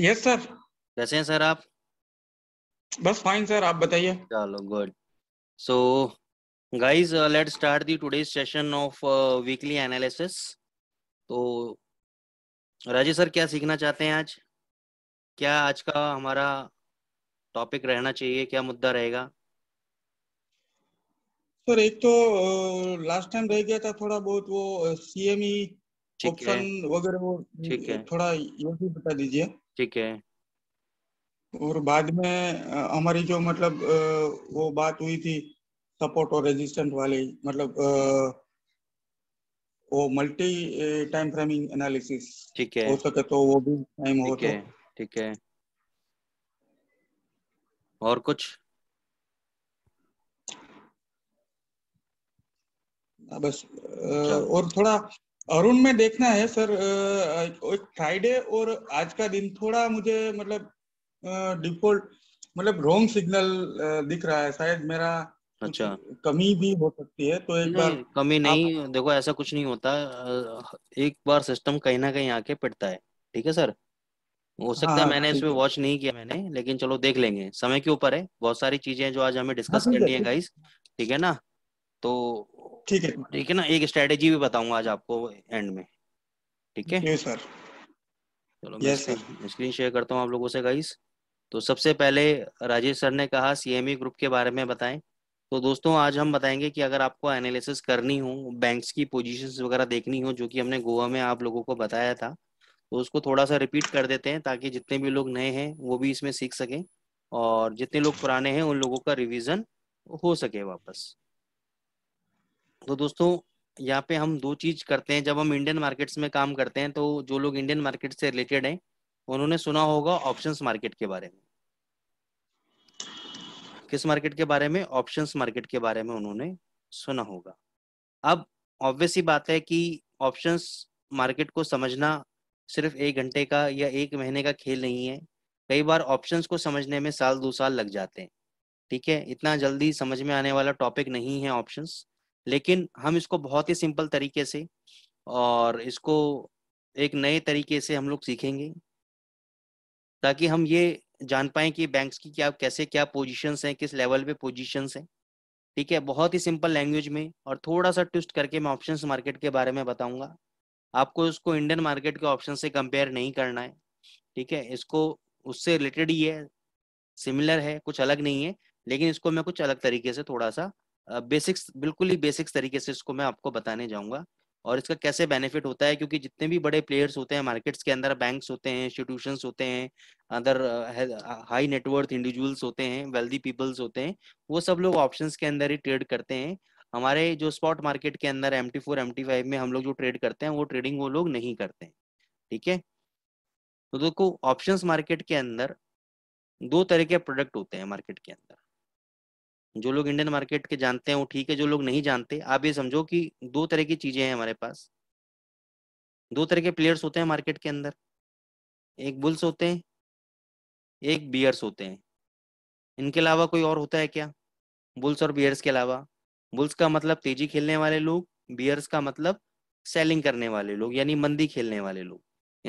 Yes sir कैसे हैं sir आप बस फाइन सर आप बताइए चलो good so guys let's start the today session of weekly analysis तो राजे सर क्या सीखना चाहते हैं आज क्या आज का हमारा टॉपिक रहना चाहिए क्या मुद्दा रहेगा सर एक तो लास्ट uh, टाइम रह गया था थोड़ा बहुत वो सीएमई uh, e ऑप्शन वगैरह वो ठीक है थोड़ा ये भी बता दीजिए ठीक है और बाद में हमारी जो मतलब वो बात हुई थी सपोर्ट और रेजिस्टेंट वाली मतलब वो मल्टी टाइम फ्रेमिंग एनालिसिस ठीक है हो सके तो वो भी टाइम हो तो ठीक है और कुछ हाँ, बस अच्छा। और थोड़ा अरुण में देखना है सर फ्राइडे और आज का दिन थोड़ा मुझे मतलब डिफॉल्ट मतलब रॉन्ग सिग्नल दिख रहा है शायद मेरा अच्छा कमी भी हो सकती है तो एक बार कमी नहीं आप... देखो ऐसा कुछ नहीं होता एक बार सिस्टम कहीं ना कहीं आके पिटता है ठीक है सर हो सकता हाँ, है मैंने इसमें वॉच नहीं किया मैंने लेकिन चलो देख लेंगे समय के ऊपर है बहुत सारी चीजें जो आज हमें डिस्कस हाँ, करनी है गाइस ठीक है ना तो ठीक है ठीक है ना एक स्ट्रेटेजी भी बताऊंगा आज आपको एंड में ठीक है सर चलो मैं स्क्रीन शेयर करता हूँ आप लोगों से गाइस तो सबसे पहले राजेश सर ने कहा सी ग्रुप e के बारे में बताएं तो दोस्तों आज हम बताएंगे कि अगर आपको एनालिसिस करनी हो बैंक्स की पोजीशंस वगैरह देखनी हो जो कि हमने गोवा में आप लोगों को बताया था तो उसको थोड़ा सा रिपीट कर देते हैं ताकि जितने भी लोग नए हैं वो भी इसमें सीख सकें और जितने लोग पुराने हैं उन लोगों का रिविजन हो सके वापस तो दोस्तों यहाँ पे हम दो चीज करते हैं जब हम इंडियन मार्केट्स में काम करते हैं तो जो लोग इंडियन मार्केट से रिलेटेड हैं उन्होंने सुना होगा ऑप्शंस मार्केट के बारे में किस मार्केट के बारे में ऑप्शंस मार्केट के बारे में उन्होंने सुना होगा अब ऑब्वियस ही बात है कि ऑप्शंस मार्केट को समझना सिर्फ एक घंटे का या एक महीने का खेल नहीं है कई बार ऑप्शंस को समझने में साल दो साल लग जाते हैं ठीक है इतना जल्दी समझ में आने वाला टॉपिक नहीं है ऑप्शंस लेकिन हम इसको बहुत ही सिंपल तरीके से और इसको एक नए तरीके से हम लोग सीखेंगे ताकि हम ये जान पाए कि बैंक्स की क्या कैसे क्या पोजीशंस हैं किस लेवल पे पोजीशंस हैं ठीक है बहुत ही सिंपल लैंग्वेज में और थोड़ा सा ट्विस्ट करके मैं ऑप्शंस मार्केट के बारे में बताऊंगा आपको इसको इंडियन मार्केट के ऑप्शन से कंपेयर नहीं करना है ठीक है इसको उससे रिलेटेड ही है सिमिलर है कुछ अलग नहीं है लेकिन इसको मैं कुछ अलग तरीके से थोड़ा सा बेसिक्स बिल्कुल ही बेसिक्स तरीके से इसको मैं आपको बताने जाऊंगा और इसका कैसे बेनिफिट होता है क्योंकि जितने भी बड़े प्लेयर्स होते हैं मार्केट्स के अंदर बैंक्स होते हैं इंस्टीट्यूशंस होते हैं अदर हाई नेटवर्थ इंडिविजुअल्स होते हैं वेल्दी पीपल्स होते हैं वो सब लोग ऑप्शंस के अंदर ही ट्रेड करते हैं हमारे जो स्पॉट मार्केट के अंदर M T four M T five में हम लोग जो ट्रेड करते हैं वो ट्रेडिंग वो लोग नहीं करते हैं ठीक है तो देखो ऑप्शंस मार्केट के अंदर दो तरह के प्रोडक्ट होते हैं मार्केट के अंदर जो लोग इंडियन मार्केट के जानते हैं वो ठीक है जो लोग नहीं जानते आप ये समझो कि दो तरह की चीजें हैं हमारे पास दो तरह के प्लेयर्स होते हैं मार्केट के अंदर एक बुल्स होते हैं एक बियर्स होते हैं इनके अलावा कोई और होता है क्या बुल्स और बियर्स के अलावा बुल्स का मतलब तेजी खेलने वाले लोग बियर्स का मतलब सेलिंग करने वाले लोग यानी मंदी खेलने वाले लोग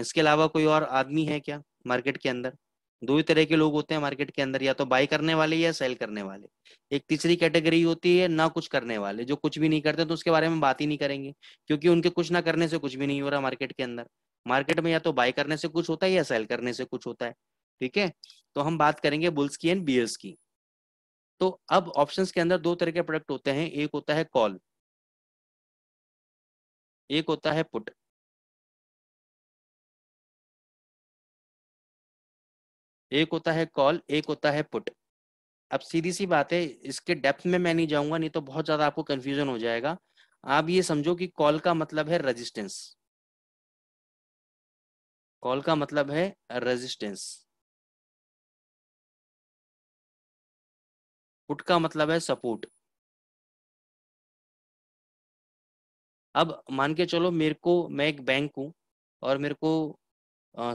इसके अलावा कोई और आदमी है क्या मार्केट के अंदर दो ही तरह के लोग होते हैं मार्केट के अंदर या तो बाई करने वाले या सेल करने वाले एक तीसरी कैटेगरी होती है ना कुछ करने वाले जो कुछ भी नहीं करते तो उसके बारे में बात ही नहीं करेंगे क्योंकि उनके कुछ ना करने से कुछ भी नहीं हो रहा मार्केट के अंदर मार्केट में या तो बाई करने से कुछ होता है या सेल करने से कुछ होता है ठीक है तो हम बात करेंगे बुल्स की एंड बियर्स की तो अब ऑप्शन के अंदर दो तरह के प्रोडक्ट होते हैं एक होता है कॉल एक होता है पुट एक होता है कॉल एक होता है पुट अब सीधी सी बात है इसके डेप्थ में मैं नहीं जाऊंगा नहीं तो बहुत ज्यादा आपको कंफ्यूजन हो जाएगा आप ये समझो कि कॉल का मतलब है रेजिस्टेंस कॉल का मतलब है रेजिस्टेंस पुट का मतलब है सपोर्ट अब मान के चलो मेरे को मैं एक बैंक हूं और मेरे को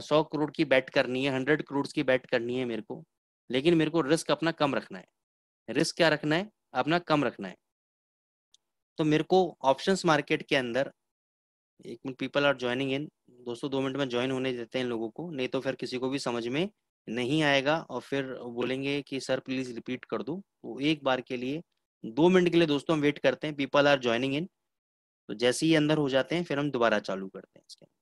सौ करोड़ की बैट करनी है हंड्रेड करोड़ की बैट करनी है मेरे को लेकिन मेरे को रिस्क अपना कम रखना है रिस्क क्या रखना है अपना कम रखना है तो मेरे को ऑप्शंस मार्केट के अंदर एक minute people are joining in दोस्तों दो मिनट में ज्वाइन होने देते हैं लोगों को नहीं तो फिर किसी को भी समझ में नहीं आएगा और फिर बोलेंगे कि सर प्लीज रिपीट कर दो तो एक बार के लिए दो मिनट के लिए दोस्तों हम वेट करते हैं पीपल आर ज्वाइनिंग इन तो जैसे ही अंदर हो जाते हैं फिर हम दोबारा चालू करते हैं इसके अंदर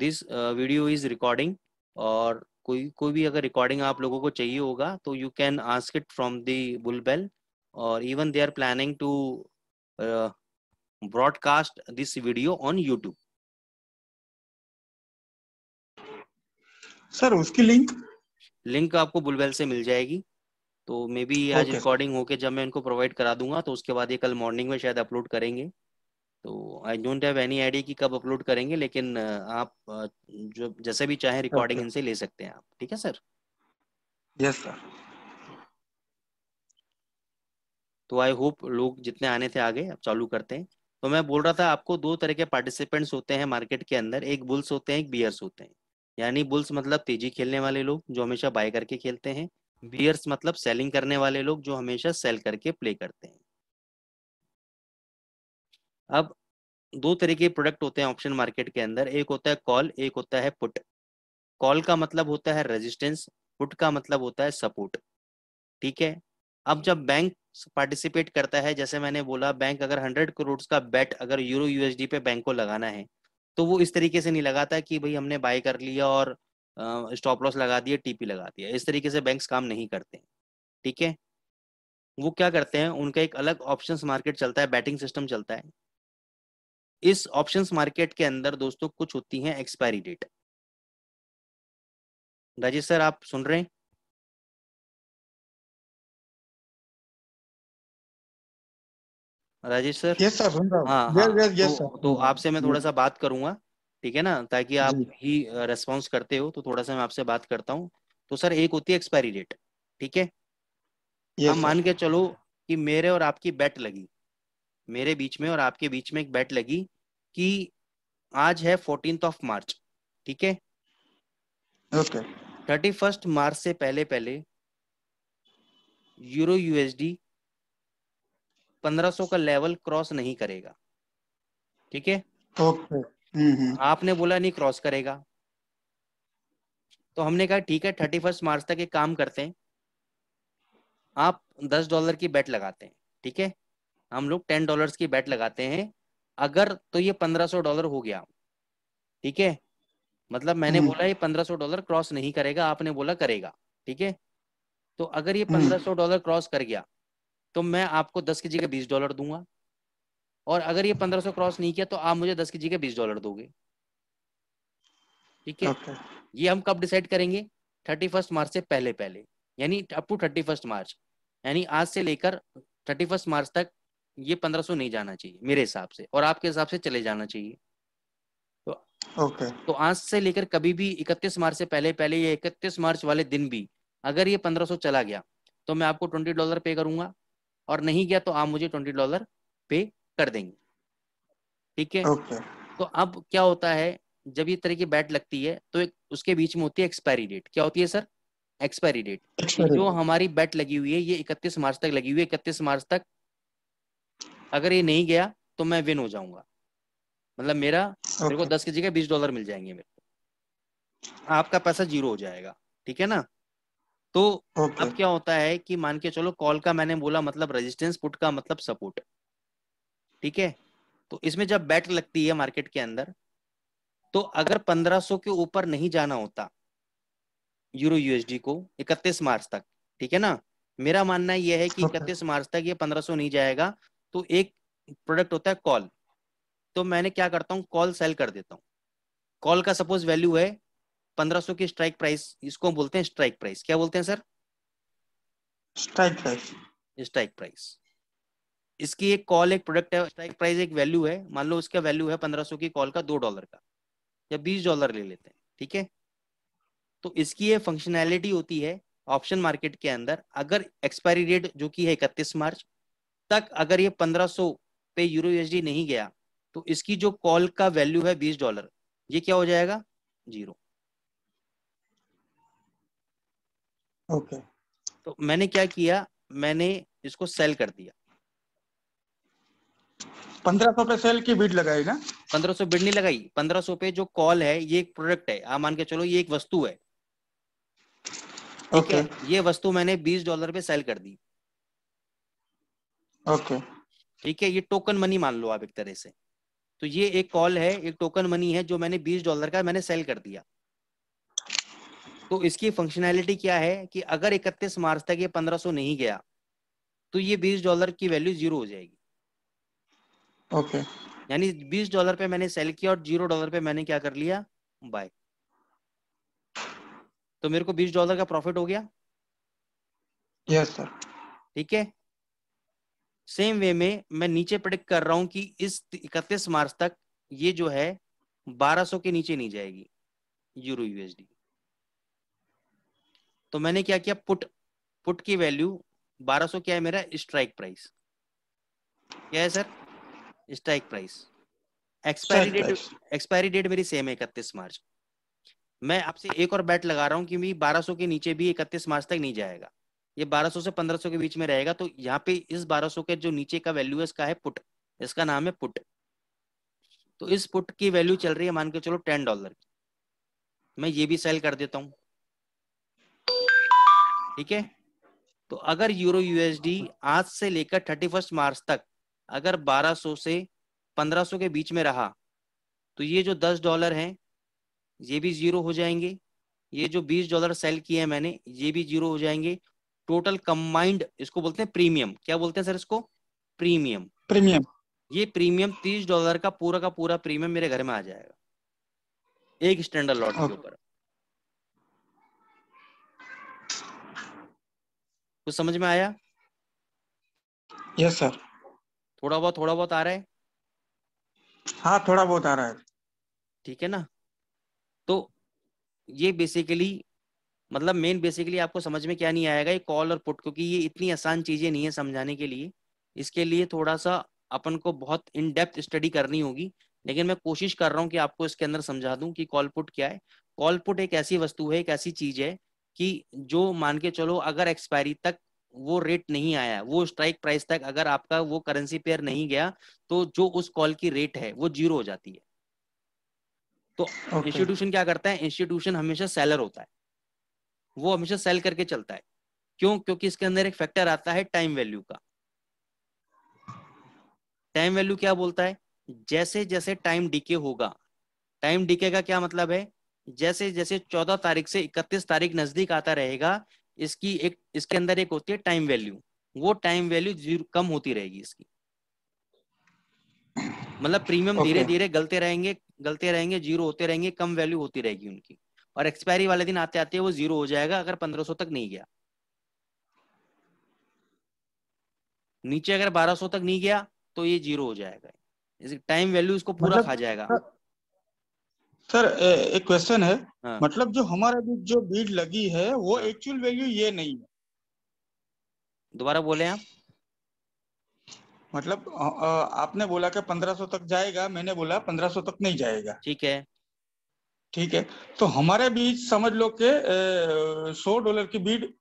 दिस वीडियो इज रिकॉर्डिंग और कोई कोई भी अगर रिकॉर्डिंग आप लोगों को चाहिए होगा तो you can ask it from the bull bell और even they are planning to broadcast this video on YouTube sir उसकी लिंक लिंक आपको बुलबेल से मिल जाएगी तो मे बी आज रिकॉर्डिंग होके जब मैं इनको प्रोवाइड करा दूंगा तो उसके बाद ये कल मॉर्निंग में शायद अपलोड करेंगे तो I don't have any idea कि कब अपलोड करेंगे लेकिन आप जो जैसे भी चाहे रिकॉर्डिंग okay. इनसे ले सकते हैं आप ठीक है सर यस सर तो आई होप लोग जितने आने थे आगे अब चालू करते हैं तो मैं बोल रहा था आपको दो तरह के पार्टिसिपेंट्स होते हैं मार्केट के अंदर एक बुल्स होते हैं एक बियर्स होते हैं यानी बुल्स मतलब तेजी खेलने वाले लोग जो हमेशा बाय करके खेलते हैं बियर्स मतलब सेलिंग करने वाले लोग जो हमेशा सेल करके प्ले करते हैं अब दो तरह के प्रोडक्ट होते हैं ऑप्शन मार्केट के अंदर एक होता है कॉल एक होता है पुट कॉल का मतलब होता है रेजिस्टेंस पुट का मतलब होता है सपोर्ट ठीक है अब जब बैंक पार्टिसिपेट करता है जैसे मैंने बोला बैंक अगर हंड्रेड करोड़ का बेट अगर यूरो यूएसडी पे बैंक को लगाना है तो वो इस तरीके से नहीं लगाता कि भाई हमने बाय कर लिया और स्टॉप लॉस लगा दिया टीपी लगा दिया इस तरीके से बैंक काम नहीं करते ठीक है वो क्या करते हैं उनका एक अलग ऑप्शन मार्केट चलता है बैटिंग सिस्टम चलता है इस ऑप्शंस मार्केट के अंदर दोस्तों कुछ होती हैं एक्सपायरी डेट राजेश सर आप सुन रहे हैं राजेश सर यस सर सुन रहा हाँ, हाँ तो, तो आपसे मैं थोड़ा सा बात करूंगा ठीक है ना ताकि आप ही रेस्पॉन्स करते हो तो थोड़ा सा मैं आपसे बात करता हूँ तो सर एक होती है एक्सपायरी डेट ठीक है हम मान के चलो कि मेरे और आपकी बैट लगी मेरे बीच में और आपके बीच में एक बैट लगी कि आज है फोर्टीन ऑफ मार्च ठीक है ओके थर्टी फर्स्ट मार्च से पहले पहले यूरो यूएसडी 1500 का लेवल क्रॉस नहीं करेगा ठीक है ओके हम्म, हम्म। आपने बोला नहीं क्रॉस करेगा तो हमने कहा ठीक है थर्टी फर्स्ट मार्च तक एक काम करते हैं आप दस डॉलर की बेट लगाते हैं ठीक है हम लोग टेन डॉलर की बैट लगाते हैं अगर तो ये पंद्रह सौ डॉलर हो गया ठीक है मतलब मैंने हम्म। बोला ये पंद्रह सौ डॉलर क्रॉस नहीं करेगा आपने बोला करेगा ठीक है तो अगर ये हम्म। पंद्रह सौ डॉलर क्रॉस कर गया तो मैं आपको दस के जी का बीस डॉलर दूंगा और अगर ये पंद्रह सौ क्रॉस नहीं किया तो आप मुझे दस के जी का बीस डॉलर दोगे ठीक है okay. ये हम कब डिसाइड करेंगे थर्टी फर्स्ट मार्च से पहले पहले यानी up to thirty first March यानी आज से लेकर थर्टी फर्स्ट मार्च तक ये पंद्रह सौ नहीं जाना चाहिए मेरे हिसाब से और आपके हिसाब से चले जाना चाहिए तो ओके okay. तो आज से लेकर कभी भी इकतीस मार्च से पहले पहले ये इकतीस मार्च वाले दिन भी अगर ये पंद्रह सौ चला गया तो मैं आपको ट्वेंटी डॉलर पे करूंगा और नहीं गया तो आप मुझे ट्वेंटी डॉलर पे कर देंगे ठीक है okay. तो अब क्या होता है जब ये तरह की बैट लगती है तो एक उसके बीच में होती है एक्सपायरी डेट क्या होती है सर एक्सपायरी डेट जो हमारी बैट लगी हुई है ये 31 मार्च तक लगी हुई है 31 मार्च तक अगर ये नहीं गया तो मैं विन हो जाऊंगा मतलब मेरा okay. मेरे को दस की जगह बीस डॉलर मिल जाएंगे मेरे को आपका पैसा जीरो हो जाएगा ठीक है ना तो okay. अब क्या होता है कि मान के चलो कॉल का मैंने बोला मतलब रेजिस्टेंस पुट का मतलब सपोर्ट ठीक है तो इसमें जब बैट लगती है मार्केट के अंदर तो अगर 1500 के ऊपर नहीं जाना होता यूरो यूएसडी को 31 मार्च तक ठीक है ना मेरा मानना यह है कि इकतीस okay. मार्च तक ये 1500 नहीं जाएगा तो एक प्रोडक्ट होता है कॉल तो मैंने क्या करता हूँ कॉल सेल कर देता हूँ कॉल का सपोज वैल्यू है पंद्रह सौ की स्ट्राइक प्राइस इसको हम बोलते हैं स्ट्राइक प्राइस क्या बोलते हैं sir strike price strike price इसकी एक कॉल एक प्रोडक्ट है स्ट्राइक प्राइस एक वैल्यू है मान लो उसका वैल्यू है पंद्रह सौ की कॉल का दो डॉलर का या बीस डॉलर ले लेते हैं ठीक है तो इसकी ये फंक्शनैलिटी होती है ऑप्शन मार्केट के अंदर अगर एक्सपायरी डेट जो कि है इकतीस मार्च तक अगर ये 1500 पे यूरो यूएसडी नहीं गया तो इसकी जो कॉल का वैल्यू है 20 डॉलर ये क्या हो जाएगा जीरो ओके okay. तो मैंने क्या किया मैंने इसको सेल कर दिया पंद्रह सौ पे सेल की बिड लगाई ना पंद्रह सौ बिड नहीं लगाई पंद्रह सौ पे जो कॉल है ये एक प्रोडक्ट है आप मान के चलो ये एक वस्तु है ओके okay. ये वस्तु मैंने बीस डॉलर पे सेल कर दी ओके ठीक है ये टोकन मनी मान लो आप एक तरह से तो ये एक कॉल है एक टोकन मनी है जो मैंने बीस डॉलर का मैंने सेल कर दिया तो इसकी फंक्शनैलिटी क्या है कि अगर इकतीस मार्च तक ये पंद्रह नहीं गया तो ये बीस डॉलर की वैल्यू जीरो हो जाएगी ओके okay. यानी बीस डॉलर पे मैंने सेल किया और जीरो डॉलर पे मैंने क्या कर लिया बाय तो मेरे को बीस डॉलर का प्रॉफिट हो गया यस सर ठीक है सेम वे में मैं नीचे प्रेडिक्ट कर रहा हूं कि इस इकतीस मार्च तक ये जो है 1200 के नीचे नहीं जाएगी यूरो यूएसडी तो मैंने क्या किया पुट पुट की वैल्यू 1200 क्या है मेरा स्ट्राइक प्राइस क्या है sir strike price expiry date expiry date मेरी सेम है इकतीस मार्च मैं आपसे एक और बैट लगा रहा हूँ कि बारह 1200 के नीचे भी इकतीस मार्च तक नहीं जाएगा ये 1200 से 1500 के बीच में रहेगा तो यहाँ पे इस 1200 के जो नीचे का वैल्यू है इसका है पुट इसका नाम है पुट तो इस पुट की वैल्यू चल रही है मान के चलो टेन डॉलर की मैं ये भी सेल कर देता हूँ ठीक है तो अगर यूरो यूएसडी आज से लेकर थर्टी फर्स्ट मार्च तक अगर 1200 से 1500 के बीच में रहा तो ये जो 10 डॉलर है ये भी जीरो हो जाएंगे ये जो 20 डॉलर सेल किए हैं मैंने ये भी जीरो हो जाएंगे टोटल कंबाइंड इसको बोलते हैं प्रीमियम क्या बोलते हैं सर इसको प्रीमियम प्रीमियम ये प्रीमियम तीस डॉलर का पूरा का पूरा प्रीमियम मेरे घर में आ जाएगा एक स्टैंडर्ड लॉट के ऊपर कुछ समझ में आया यस yes, सर थोड़ा बहुत थोड़ा बहुत आ रहा है हाँ थोड़ा बहुत आ रहा है ठीक है ना तो ये बेसिकली मतलब मेन बेसिकली आपको समझ में क्या नहीं आएगा ये कॉल और पुट क्योंकि ये इतनी आसान चीजें नहीं है समझाने के लिए इसके लिए थोड़ा सा अपन को बहुत इन डेप्थ स्टडी करनी होगी लेकिन मैं कोशिश कर रहा हूँ कि आपको इसके अंदर समझा दूँ कि कॉल पुट क्या है कॉल पुट एक ऐसी वस्तु है एक ऐसी चीज है कि जो मान के चलो अगर एक्सपायरी तक वो रेट नहीं आया वो स्ट्राइक प्राइस तक अगर आपका वो करेंसी पेयर नहीं गया तो जो उस कॉल की रेट है वो जीरो हो जाती है तो इंस्टीट्यूशन okay. क्या करता है इंस्टीट्यूशन हमेशा सेलर होता है वो हमेशा सेल करके चलता है क्यों क्योंकि इसके अंदर एक फैक्टर आता है टाइम वैल्यू का टाइम वैल्यू क्या बोलता है जैसे जैसे टाइम डीके होगा टाइम डीके का क्या मतलब है जैसे जैसे 14 तारीख से 31 तारीख नजदीक आता रहेगा इसकी एक इसके अंदर एक होती है टाइम वैल्यू वो टाइम वैल्यू कम होती रहेगी इसकी मतलब प्रीमियम धीरे okay. धीरे गलते रहेंगे गलते रहेंगे जीरो होते रहेंगे कम वैल्यू होती रहेगी उनकी और एक्सपायरी वाले दिन आते आते वो जीरो हो जाएगा अगर 1500 तक नहीं गया नीचे अगर 1200 तक नहीं गया तो ये जीरो हो जाएगा टाइम वैल्यू इसको पूरा मतलब, खा जाएगा सर एक क्वेश्चन है हाँ। मतलब जो हमारा जो बीड लगी है वो एक्चुअल वैल्यू ये नहीं है दोबारा बोले आप मतलब आ, आपने बोला कि 1500 तक जाएगा मैंने बोला 1500 तक नहीं जाएगा ठीक है ठीक है तो हमारे बीच समझ लो के सौ डॉलर की बीड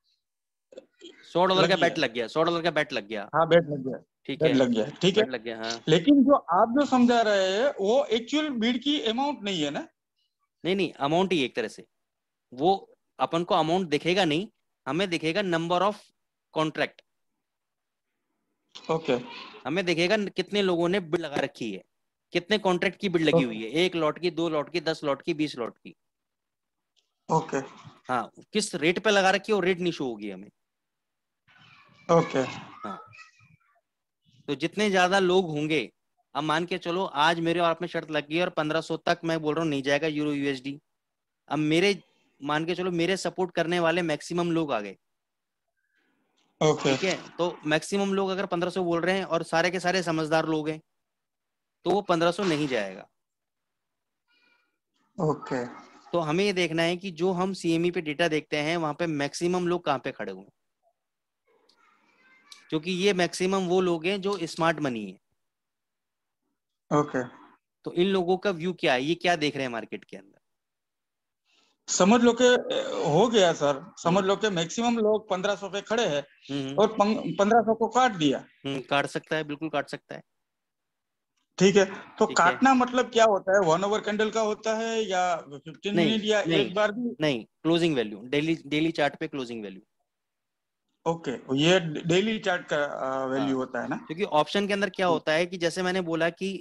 सौ डॉलर का बैट लग गया सौ डॉलर का बैट लग गया हाँ बैट लग गया ठीक है लग गया ठीक है लग गया हाँ। लेकिन जो आप जो समझा रहे हैं वो एक्चुअल बीड की अमाउंट नहीं है ना नहीं नहीं अमाउंट ही एक तरह से वो अपन को अमाउंट दिखेगा नहीं हमें दिखेगा नंबर ऑफ कॉन्ट्रैक्ट ओके हमें दिखेगा कितने लोगों ने बिल लगा रखी है कितने कॉन्ट्रैक्ट की बिल लगी हुई है एक लॉट की दो लॉट की दस लॉट की बीस लॉट की ओके हाँ किस रेट पे लगा रखी है और रेट नहीं शो होगी हमें ओके हाँ तो जितने ज्यादा लोग होंगे अब मान के चलो आज मेरे और आप में शर्त लग गई और 1500 तक मैं बोल रहा हूँ नहीं जाएगा यूरो यूएसडी अब मेरे मान के चलो मेरे सपोर्ट करने वाले मैक्सिमम लोग आ गए ओके okay. ठीक है तो मैक्सिमम लोग अगर 1500 बोल रहे हैं और सारे के सारे समझदार लोग हैं तो वो पंद्रह सौ नहीं जाएगा ओके तो हमें ये देखना है कि जो हम सीएमई e पे डेटा देखते हैं वहां पे मैक्सिमम लोग कहाँ पे खड़े हुए क्योंकि ये मैक्सिमम वो लोग हैं जो स्मार्ट मनी है ओके तो इन लोगों का व्यू क्या है ये क्या देख रहे हैं मार्केट के अंदर समझ लो के हो गया सर समझ हम्म। लो के मैक्सिमम लोग पंद्रह सौ पे खड़े हैं हम्म। और पंद्रह सौ को काट दिया हम्म, काट सकता है बिल्कुल काट सकता है ठीक है तो काटना है? मतलब क्या होता है वन ओवर कैंडल का होता है या फिफ्टीन मिनट या नहीं, एक बार भी नहीं closing value daily daily chart पे क्लोजिंग वैल्यू ओके okay, ये डेली चार्ट का वैल्यू हाँ, होता है ना क्योंकि ऑप्शन के अंदर क्या hmm. होता है कि जैसे मैंने बोला कि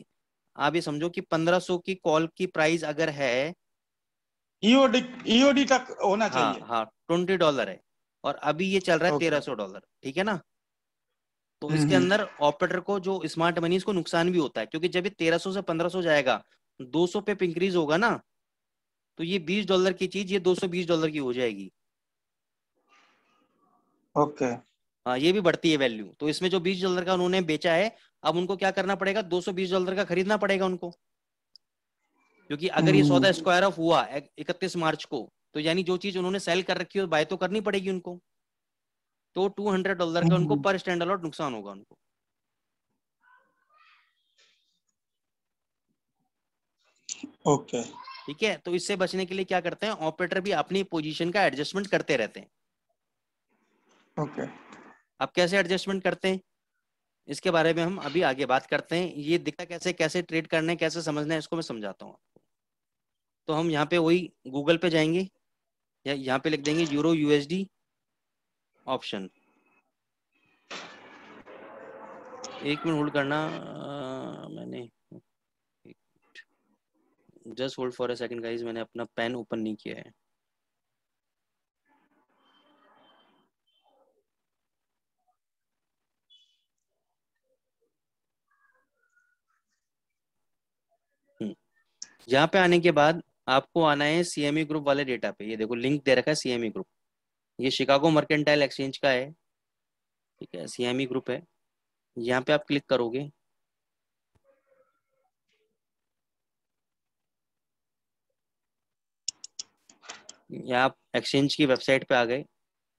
आप ये समझो कि 1500 की कॉल की प्राइस अगर है ईओडी e ईओडी e तक होना हाँ, चाहिए हाँ 20 डॉलर है और अभी ये चल रहा है तेरह सौ डॉलर ठीक है ना तो हम्म, इसके हम्म। अंदर ऑपरेटर को जो स्मार्ट मनी इसको नुकसान भी होता है क्योंकि जब ये तेरह से पंद्रह सौ जाएगा दो सौ पे इंक्रीज होगा ना तो ये बीस डॉलर की चीज ये दो सौ बीस डॉलर की हो जाएगी ओके okay. हाँ ये भी बढ़ती है वैल्यू तो इसमें जो बीस डॉलर का उन्होंने बेचा है अब उनको क्या करना पड़ेगा दो सौ बीस डॉलर का खरीदना पड़ेगा उनको क्योंकि अगर ये सौदा स्क्वायर हम्म। ऑफ हुआ इकतीस मार्च को तो यानी जो चीज उन्होंने सेल कर रखी है बाय तो करनी पड़ेगी उनको तो 200 डॉलर का उनको पर स्टैंड अलॉट नुकसान होगा उनको ओके ठीक है तो इससे बचने के लिए क्या करते हैं ऑपरेटर भी अपनी पोजीशन का एडजस्टमेंट करते रहते हैं ओके okay. अब कैसे एडजस्टमेंट करते हैं इसके बारे में हम अभी आगे बात करते हैं ये दिखा कैसे कैसे ट्रेड करने कैसे समझना है इसको मैं समझाता हूँ तो हम यहाँ पे वही गूगल पे जाएंगे या यहाँ पे लिख देंगे यूरो यूएसडी ऑप्शन एक मिनट होल्ड करना आ, मैंने just hold for a second guys मैंने अपना पेन ओपन नहीं किया है हम्म। यहाँ पे आने के बाद आपको आना है सीएमई ग्रुप e वाले डेटा पे ये देखो लिंक दे रखा है सीएमई ग्रुप ये शिकागो मर्केंटाइल एक्सचेंज का है ठीक है सीएमई ग्रुप e है यहाँ पे आप क्लिक करोगे यहाँ आप एक्सचेंज की वेबसाइट पे आ गए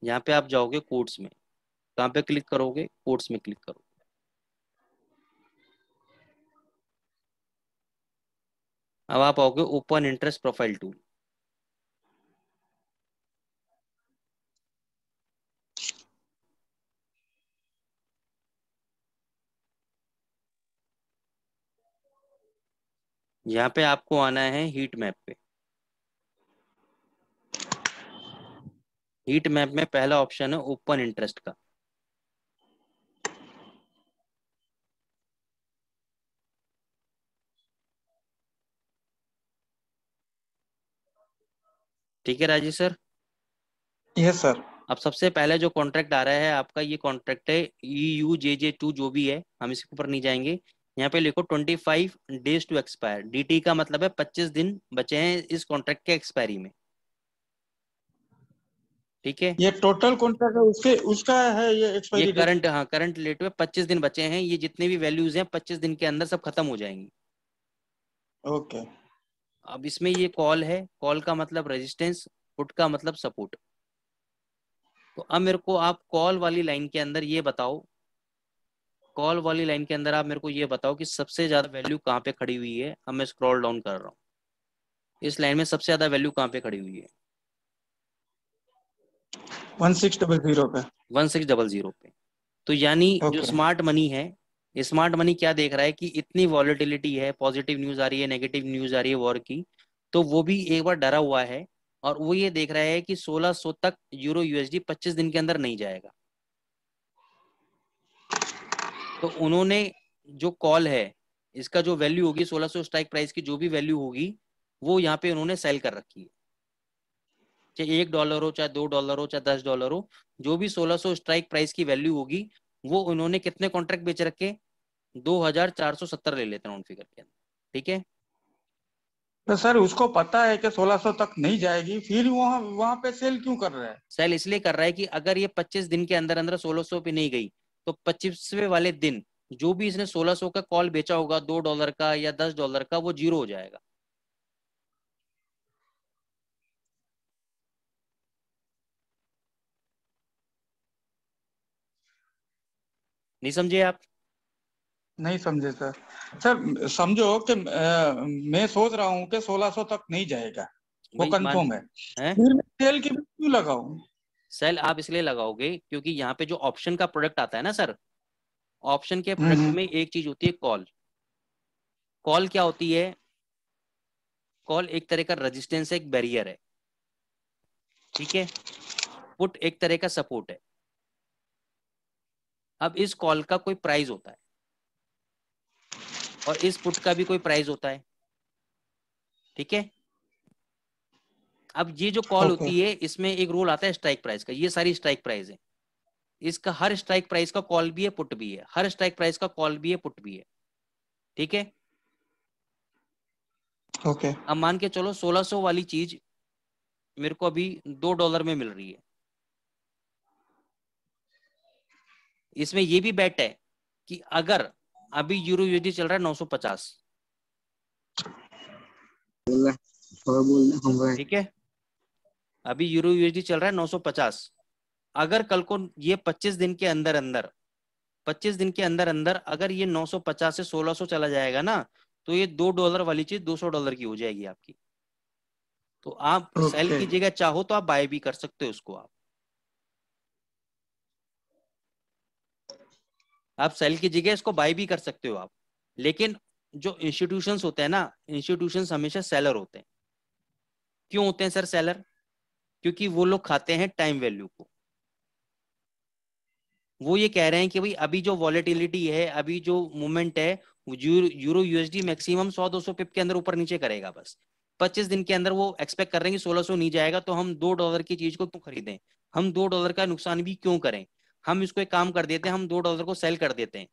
यहाँ पे आप जाओगे कोड्स में कहाँ तो पे क्लिक करोगे कोड्स में क्लिक करोगे अब आप आओगे ओपन इंटरेस्ट प्रोफाइल टूल यहाँ पे आपको आना है हीट मैप पे हीट मैप में पहला ऑप्शन है ओपन इंटरेस्ट का ठीक है राजीव सर यस सर अब सबसे पहले जो कॉन्ट्रैक्ट आ रहा है आपका ये कॉन्ट्रैक्ट है E U J J to जो भी है हम इसके ऊपर नहीं जाएंगे यहाँ पे लिखो 25 डेज टू एक्सपायर डी का मतलब है 25 दिन बचे हैं इस कॉन्ट्रैक्ट के एक्सपायरी में ठीक है ये टोटल कॉन्ट्रैक्ट है उसके उसका है ये ये करंट हाँ करंट लेट में 25 दिन बचे हैं ये जितने भी वैल्यूज हैं 25 दिन के अंदर सब खत्म हो जाएंगे ओके okay. अब इसमें ये कॉल है कॉल का मतलब रेजिस्टेंस पुट का मतलब सपोर्ट तो अब मेरे को आप कॉल वाली लाइन के अंदर ये बताओ कॉल वाली लाइन के अंदर आप मेरे को ये बताओ कि सबसे ज्यादा वैल्यू कहाँ पे खड़ी हुई है अब मैं स्क्रॉल डाउन कर रहा हूँ इस लाइन में सबसे ज्यादा वैल्यू कहाँ पे खड़ी हुई है वन सिक्स डबल जीरो पे पे तो यानी okay. जो स्मार्ट मनी है स्मार्ट मनी क्या देख रहा है कि इतनी वॉलिटिलिटी है पॉजिटिव न्यूज आ रही है नेगेटिव न्यूज आ रही है वॉर की तो वो भी एक बार डरा हुआ है और वो ये देख रहा है कि 1600 तक यूरो यूएसडी 25 दिन के अंदर नहीं जाएगा तो उन्होंने जो कॉल है इसका जो वैल्यू होगी 1600 स्ट्राइक प्राइस की जो भी वैल्यू होगी वो यहाँ पे उन्होंने सेल कर रखी है चाहे एक डॉलर हो चाहे दो डॉलर हो चाहे दस डॉलर हो जो भी 1600 स्ट्राइक प्राइस की वैल्यू होगी वो उन्होंने कितने कॉन्ट्रैक्ट बेच रखे दो ले लेते हैं उन फिगर के अंदर ठीक है तो सर उसको पता है कि 1600 तक नहीं जाएगी फिर वहां वहां पे सेल क्यों कर रहा है सेल इसलिए कर रहा है कि अगर ये 25 दिन के अंदर अंदर 1600 पे नहीं गई तो पच्चीसवें वाले दिन जो भी इसने 1600 का कॉल बेचा होगा दो डॉलर का या दस डॉलर का वो जीरो हो जाएगा नहीं समझे आप नहीं समझे सर सर समझो कि मैं सोच रहा हूँ कि 1600 तक नहीं जाएगा वो कंफर्म है, है? तेल की क्यों लगाऊ सेल आप इसलिए लगाओगे क्योंकि यहाँ पे जो ऑप्शन का प्रोडक्ट आता है ना सर ऑप्शन के हम्म, प्रोडक्ट हम्म। में एक चीज होती है कॉल कॉल क्या होती है कॉल एक तरह का रेजिस्टेंस एक बैरियर है ठीक है पुट एक तरह का सपोर्ट है अब इस कॉल का कोई प्राइस होता है और इस पुट का भी कोई प्राइस होता है ठीक है अब ये जो कॉल okay. होती है इसमें एक रोल आता है स्ट्राइक प्राइस का ये सारी स्ट्राइक प्राइस है इसका हर स्ट्राइक प्राइस का कॉल भी है पुट भी है हर स्ट्राइक प्राइस का कॉल भी है पुट भी है ठीक है ओके okay. अब मान के चलो 1600 वाली चीज मेरे को अभी दो डॉलर में मिल रही है इसमें ये भी बेट है कि अगर अभी यूरो यूजी चल रहा है 950 ठीक है अभी यूरो यूएसडी चल रहा है 950 अगर कल को ये 25 दिन के अंदर अंदर 25 दिन के अंदर अंदर अगर ये 950 से 1600 चला जाएगा ना तो ये दो डॉलर वाली चीज 200 डॉलर की हो जाएगी आपकी तो आप सेल की जगह चाहो तो आप बाय भी कर सकते हो उसको आप आप सेल की जगह इसको बाय भी कर सकते हो आप लेकिन जो इंस्टीट्यूशन होते हैं ना इंस्टीट्यूशन हमेशा सेलर होते हैं क्यों होते हैं सर सेलर क्योंकि वो लोग खाते हैं टाइम वैल्यू को वो ये कह रहे हैं कि भाई अभी जो वॉलेटिलिटी है अभी जो मूवमेंट है यूरो यूएसडी मैक्सिमम 100-200 पिप के अंदर ऊपर नीचे करेगा बस 25 दिन के अंदर वो एक्सपेक्ट कर रहे हैं कि 1600 नहीं जाएगा तो हम दो डॉलर की चीज को क्यों खरीदें हम दो डॉलर का नुकसान भी क्यों करें हम इसको एक काम कर देते हैं हम दो डॉलर को सेल कर देते हैं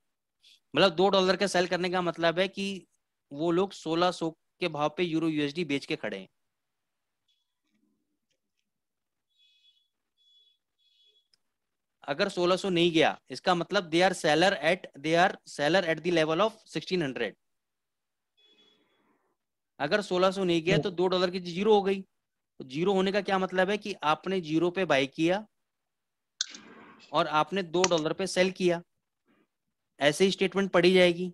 मतलब दो डॉलर का सेल करने का मतलब है कि वो लोग सोलह के भाव पे यूरो यूएसडी बेच के खड़े हैं अगर 1600 नहीं गया इसका मतलब they are seller at they are seller at the level of 1600 अगर 1600 नहीं गया तो दो डॉलर की जीरो हो गई तो जीरो होने का क्या मतलब है कि आपने जीरो पे बाई किया और आपने दो डॉलर पे सेल किया ऐसे ही स्टेटमेंट पढ़ी जाएगी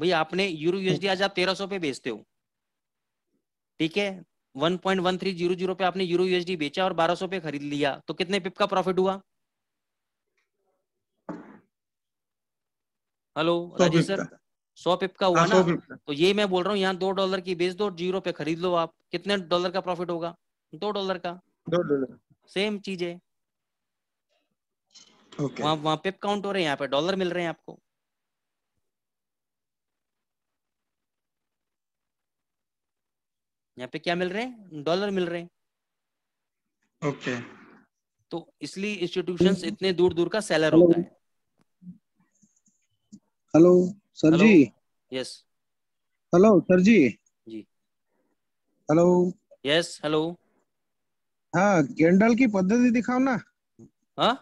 भाई आपने यूरो यूएसडी आज आप तेरह पे बेचते हो ठीक है 1.1300 पे आपने यूरो यूएसडी बेचा और 1200 पे खरीद लिया तो कितने पिप का प्रॉफिट हुआ हेलो राजेश सर सौ पिप का हुआ हाँ, ना तो ये मैं बोल रहा हूँ यहाँ दो डॉलर की बेच दो जीरो पे खरीद लो आप कितने डॉलर का प्रॉफिट होगा दो डॉलर का दो डॉलर सेम चीज है वहाँ वहाँ पिप काउंट हो रहे हैं यहाँ पे डॉलर मिल रहे हैं आपको यहाँ पे क्या मिल रहे हैं डॉलर मिल रहे हैं ओके तो इसलिए इंस्टीट्यूशंस हम्म। इतने दूर दूर का सेलर होता है hello sir ji yes hello sir ji ji hello yes hello हाँ कैंडल की पद्धति दिखाओ ना हाँ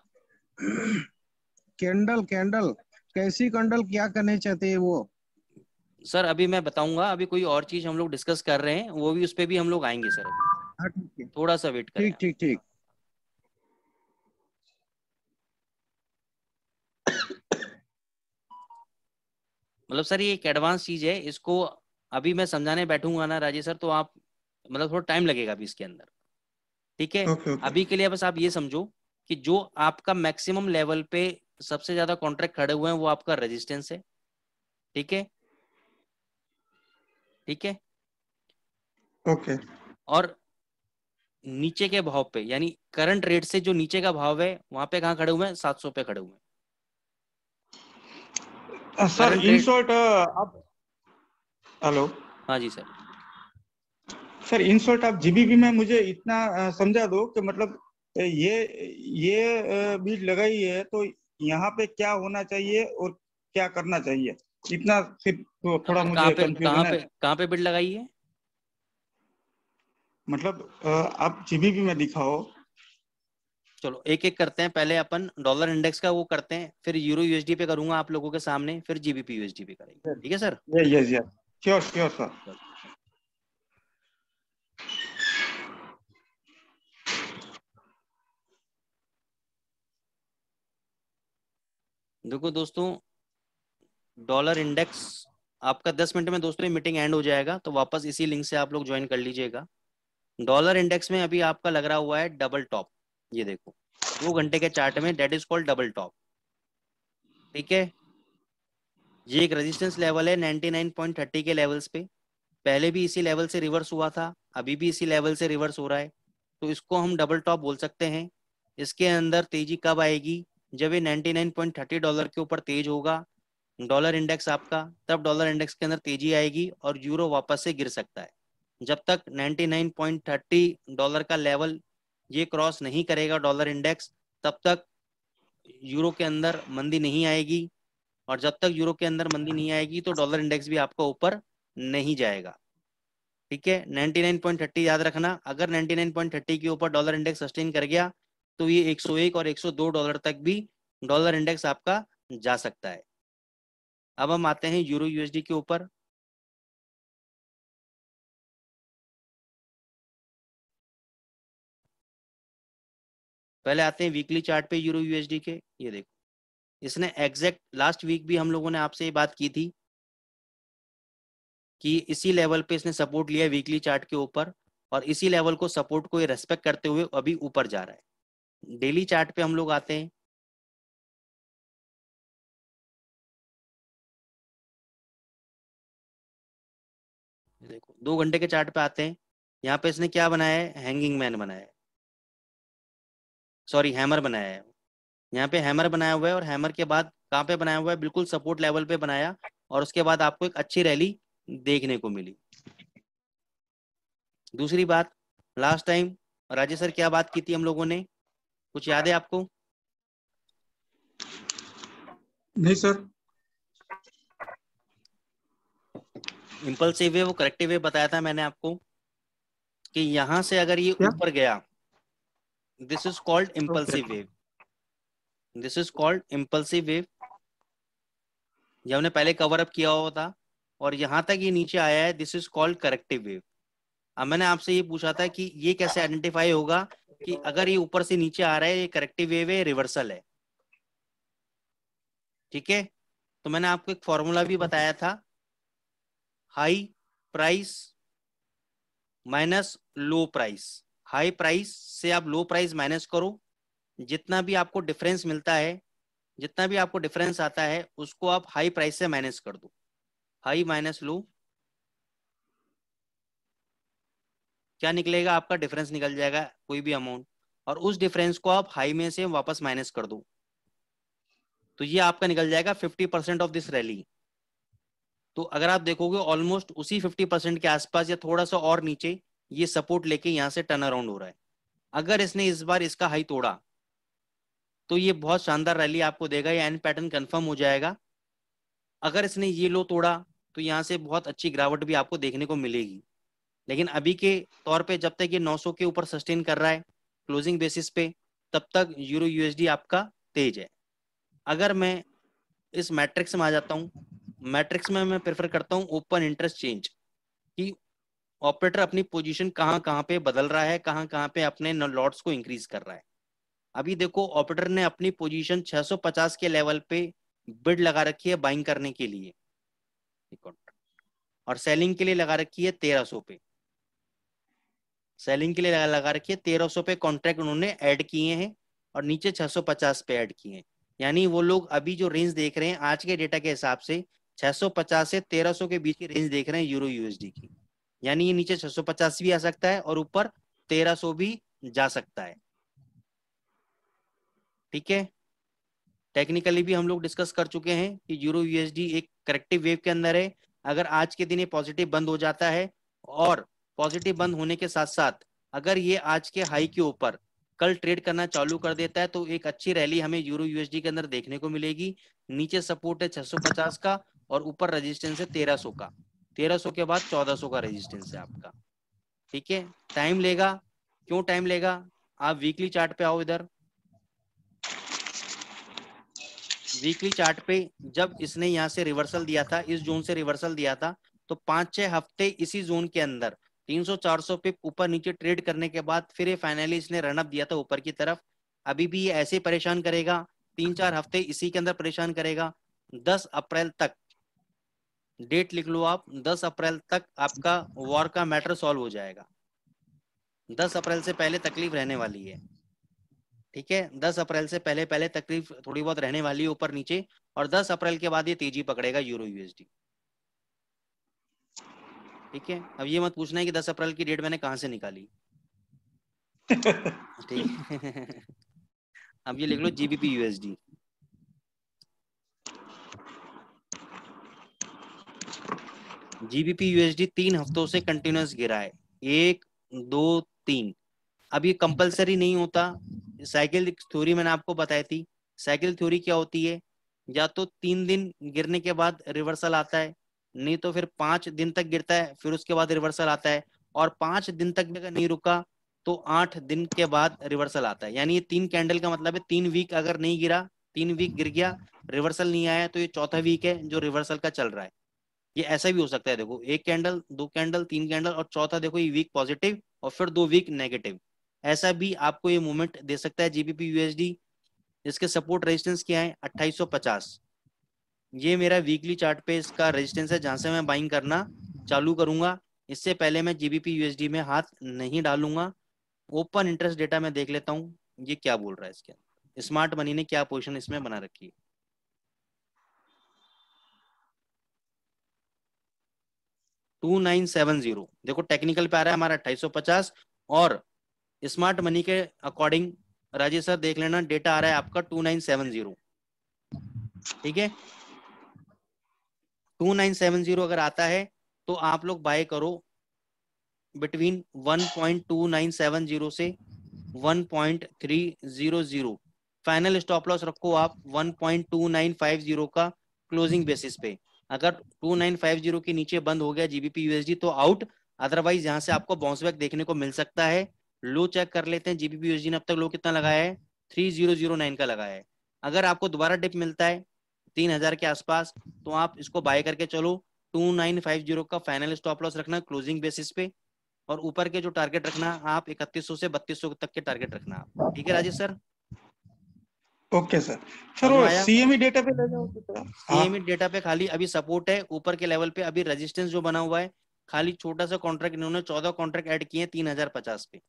कैंडल कैंडल कैसी कैंडल क्या करने चाहते है वो सर अभी मैं बताऊंगा अभी कोई और चीज हम लोग डिस्कस कर रहे हैं वो भी उस पर भी हम लोग आएंगे सर थोड़ा सा वेट ठीक ठीक ठीक मतलब सर ये एक एडवांस चीज है इसको अभी मैं समझाने बैठूंगा ना राजेश सर तो आप मतलब थोड़ा टाइम लगेगा अभी इसके अंदर ठीक है okay, okay. अभी के लिए बस आप ये समझो कि जो आपका मैक्सिमम लेवल पे सबसे ज्यादा कॉन्ट्रैक्ट खड़े हुए हैं वो आपका रेजिस्टेंस है ठीक है ठीक है ओके और नीचे के भाव पे यानी करंट रेट से जो नीचे का भाव है वहां पे कहा खड़े हुए सात सौ पे खड़े हुए सर इन शॉर्ट आप हेलो हाँ जी सर सर इन शॉर्ट आप जीबीबी में मुझे इतना समझा दो कि मतलब ये ये बीज लगाई है तो यहाँ पे क्या होना चाहिए और क्या करना चाहिए इतना तो थोड़ा मुझे कहाँ पे कहाँ पे कहां पे बिड लगाई है मतलब आप जीबी भी मैं दिखाओ चलो एक एक करते हैं पहले अपन डॉलर इंडेक्स का वो करते हैं फिर यूरो यूएसडी पे करूंगा आप लोगों के सामने फिर जीबीपी यूएसडी पे करेंगे ठीक है sir yes yes sure sure sir देखो दोस्तों डॉलर इंडेक्स आपका दस मिनट में दोस्तों मीटिंग एंड हो जाएगा तो वापस इसी लिंक से आप लोग ज्वाइन कर लीजिएगा डॉलर इंडेक्स में अभी आपका लग रहा हुआ है डबल टॉप ये देखो दो घंटे के चार्ट में that is called double top ठीक है ये एक रेजिस्टेंस लेवल है 99.30 के लेवल्स पे पहले भी इसी लेवल से रिवर्स हुआ था अभी भी इसी लेवल से रिवर्स हो रहा है तो इसको हम डबल टॉप बोल सकते हैं इसके अंदर तेजी कब आएगी जब ये 99.30 डॉलर के ऊपर तेज होगा डॉलर इंडेक्स आपका तब डॉलर इंडेक्स के अंदर तेजी आएगी और यूरो वापस से गिर सकता है जब तक 99.30 डॉलर का लेवल ये क्रॉस नहीं करेगा डॉलर इंडेक्स तब तक यूरो के अंदर मंदी नहीं आएगी और जब तक यूरो के अंदर मंदी नहीं आएगी तो डॉलर इंडेक्स भी आपका ऊपर नहीं जाएगा ठीक है 99.30 याद रखना अगर 99.30 के ऊपर डॉलर इंडेक्स सस्टेन कर गया तो ये 101 और 102 डॉलर तक भी डॉलर इंडेक्स आपका जा सकता है अब हम आते हैं यूरो यूएसडी के ऊपर पहले आते हैं वीकली चार्ट पे यूरो यूएसडी के ये देखो इसने एग्जैक्ट लास्ट वीक भी हम लोगों ने आपसे ये बात की थी कि इसी लेवल पे इसने सपोर्ट लिया वीकली चार्ट के ऊपर और इसी लेवल को सपोर्ट को ये रेस्पेक्ट करते हुए अभी ऊपर जा रहा है डेली चार्ट पे हम लोग आते हैं देखो दो घंटे के चार्ट पे आते हैं यहाँ पे इसने क्या बनाया है हैंगिंग मैन बनाया है सॉरी हैमर बनाया है यहाँ पे हैमर बनाया हुआ है और हैमर के बाद कहाँ पे बनाया हुआ है बिल्कुल सपोर्ट लेवल पे बनाया और उसके बाद आपको एक अच्छी रैली देखने को मिली दूसरी बात लास्ट टाइम राजे सर क्या बात की थी हम लोगों ने कुछ याद है आपको नहीं सर इम्पल्सिव वे वो करेक्टिव वे बताया था मैंने आपको कि यहां से अगर ये ऊपर गया this is called impulsive wave this is called impulsive wave जब हमने पहले कवर अप किया हुआ था और यहां तक ये नीचे आया है this is called corrective wave अब मैंने आपसे ये पूछा था कि ये कैसे आइडेंटिफाई होगा कि अगर ये ऊपर से नीचे आ रहा है ये करेक्टिव वेव है रिवर्सल है ठीक है तो मैंने आपको एक फॉर्मूला भी बताया था high price minus low price high price से आप लो प्राइस माइनस करो जितना भी आपको डिफरेंस मिलता है जितना भी आपको डिफरेंस आता है उसको आप हाई प्राइस से माइनस कर दो हाई माइनस लो क्या निकलेगा आपका डिफरेंस निकल जाएगा कोई भी अमाउंट और उस डिफरेंस को आप हाई में से वापस माइनस कर दो तो ये आपका निकल जाएगा fifty percent of this rally तो अगर आप देखोगे ऑलमोस्ट उसी 50 परसेंट के आसपास या थोड़ा सा और नीचे ये सपोर्ट लेके यहाँ से टर्न अराउंड हो रहा है अगर इसने इस बार इसका हाई तोड़ा तो ये बहुत शानदार रैली आपको देगा या एन पैटर्न कंफर्म हो जाएगा अगर इसने ये लो तोड़ा तो यहाँ से बहुत अच्छी गिरावट भी आपको देखने को मिलेगी लेकिन अभी के तौर पे जब तक ये 900 के ऊपर सस्टेन कर रहा है क्लोजिंग बेसिस पे तब तक यूरो यूएसडी आपका तेज है अगर मैं इस मैट्रिक्स में आ जाता हूँ मैट्रिक्स में मैं प्रेफर करता हूँ ओपन इंटरेस्ट चेंज कि ऑपरेटर अपनी पोजीशन कहाँ कहाँ पे बदल रहा है कहाँ कहाँ पे अपने लॉट्स को इंक्रीज कर रहा है अभी देखो ऑपरेटर ने अपनी पोजीशन 650 के लेवल पे बिड लगा रखी है बाइंग करने के लिए और सेलिंग के लिए लगा रखी है 1300 पे सेलिंग के लिए लगा रखी है 1300 पे कॉन्ट्रैक्ट उन्होंने ऐड किए हैं और नीचे 650 पे ऐड किए हैं यानी वो लोग अभी जो रेंज देख रहे हैं आज के डेटा के हिसाब से 650 से 1300 के बीच की रेंज देख रहे हैं यूरो यूएसडी की यानी ये नीचे 650 भी आ सकता है और ऊपर 1300 भी जा सकता है ठीक है टेक्निकली भी हम लोग डिस्कस कर चुके हैं कि यूरो यूएसडी एक करेक्टिव वेव के अंदर है अगर आज के दिन ये पॉजिटिव बंद हो जाता है और पॉजिटिव बंद होने के साथ साथ अगर ये आज के हाई के ऊपर कल ट्रेड करना चालू कर देता है तो एक अच्छी रैली हमें यूरो यूएसडी के अंदर देखने को मिलेगी नीचे सपोर्ट है 650 का और ऊपर रेजिस्टेंस है तेरह सौ का तेरह सौ के बाद चौदह सौ का रेजिस्टेंस है आपका ठीक है टाइम लेगा क्यों टाइम लेगा आप वीकली चार्ट पे आओ इधर वीकली चार्ट पे जब इसने यहां से रिवर्सल दिया था इस जोन से रिवर्सल दिया था तो पांच छह हफ्ते इसी जोन के अंदर 300-400 पे ऊपर नीचे ट्रेड करने के बाद फिर ये फाइनली इसने रनअप दिया था ऊपर की तरफ अभी भी ये ऐसे परेशान करेगा तीन चार हफ्ते इसी के अंदर परेशान करेगा 10 अप्रैल तक डेट लिख लो आप 10 अप्रैल तक आपका वॉर का मैटर सॉल्व हो जाएगा 10 अप्रैल से पहले तकलीफ रहने वाली है ठीक है 10 अप्रैल से पहले पहले तकलीफ थोड़ी बहुत रहने वाली है ऊपर नीचे और 10 अप्रैल के बाद ये तेजी पकड़ेगा यूरो यूएसडी ठीक है अब ये मत पूछना है कि 10 अप्रैल की डेट मैंने कहा से निकाली ठीक अब ये लिख लो जीबीपी यूएसडी जीबीपी यूएसडी तीन हफ्तों से कंटिन्यूस गिरा है एक दो तीन अब ये कंपलसरी नहीं होता साइकिल थ्योरी मैंने आपको बताई थी साइकिल थ्योरी क्या होती है या तो तीन दिन गिरने के बाद रिवर्सल आता है नहीं तो फिर पांच दिन तक गिरता है फिर उसके बाद रिवर्सल आता है और पांच दिन तक अगर नहीं रुका तो आठ दिन के बाद रिवर्सल आता है यानी ये तीन कैंडल का मतलब है तीन वीक अगर नहीं गिरा तीन वीक गिर गया रिवर्सल नहीं आया तो ये चौथा वीक है जो रिवर्सल का चल रहा है ये ऐसा भी हो सकता है देखो एक कैंडल दो कैंडल तीन कैंडल और चौथा देखो ये वीक पॉजिटिव और फिर दो वीक नेगेटिव ऐसा भी आपको ये मूवमेंट दे सकता है जीबीपी यूएसडी इसके सपोर्ट रेजिस्टेंस क्या है 2850 ये मेरा वीकली चार्ट पे इसका रेजिस्टेंस है जहां से मैं बाइंग करना चालू करूंगा इससे पहले मैं जीबीपी यूएसडी में हाथ नहीं डालूंगा ओपन इंटरेस्ट डेटा में देख लेता हूँ ये क्या बोल रहा है इसके स्मार्ट मनी ने क्या पोजिशन इसमें बना रखी है टू नाइन सेवन जीरो देखो टेक्निकल पे आ रहा है हमारा अट्ठाईस सौ पचास और स्मार्ट मनी के अकॉर्डिंग राजेश सर देख लेना डेटा आ रहा है आपका टू नाइन सेवन जीरो ठीक है टू नाइन सेवन जीरो अगर आता है तो आप लोग बाय करो between one point two nine seven zero से one point three zero zero final stop loss रखो आप one point two nine five zero का क्लोजिंग बेसिस पे अगर 2950 के नीचे बंद हो गया जीबीपी यूएसडी तो आउट अदरवाइज यहाँ से आपको बाउंस बैक देखने को मिल सकता है लो चेक कर लेते हैं जीबीपी यूएसडी ने अब तक लो कितना लगाया है 3009 का लगाया है अगर आपको दोबारा डिप मिलता है 3000 के आसपास तो आप इसको बाय करके चलो 2950 का फाइनल स्टॉप लॉस रखना क्लोजिंग बेसिस पे और ऊपर के जो टारगेट रखना आप 3100 से 3200 तक के टारगेट रखना ठीक है Rajesh sir okay sir sir वो सीएमई डेटा e पे ले जाओ सीएमई तो डेटा हाँ। e पे खाली अभी सपोर्ट है ऊपर के लेवल पे अभी रेजिस्टेंस जो बना हुआ है खाली छोटा सा कॉन्ट्रैक्ट इन्होंने चौदह कॉन्ट्रैक्ट ऐड किए तीन हजार पचास पे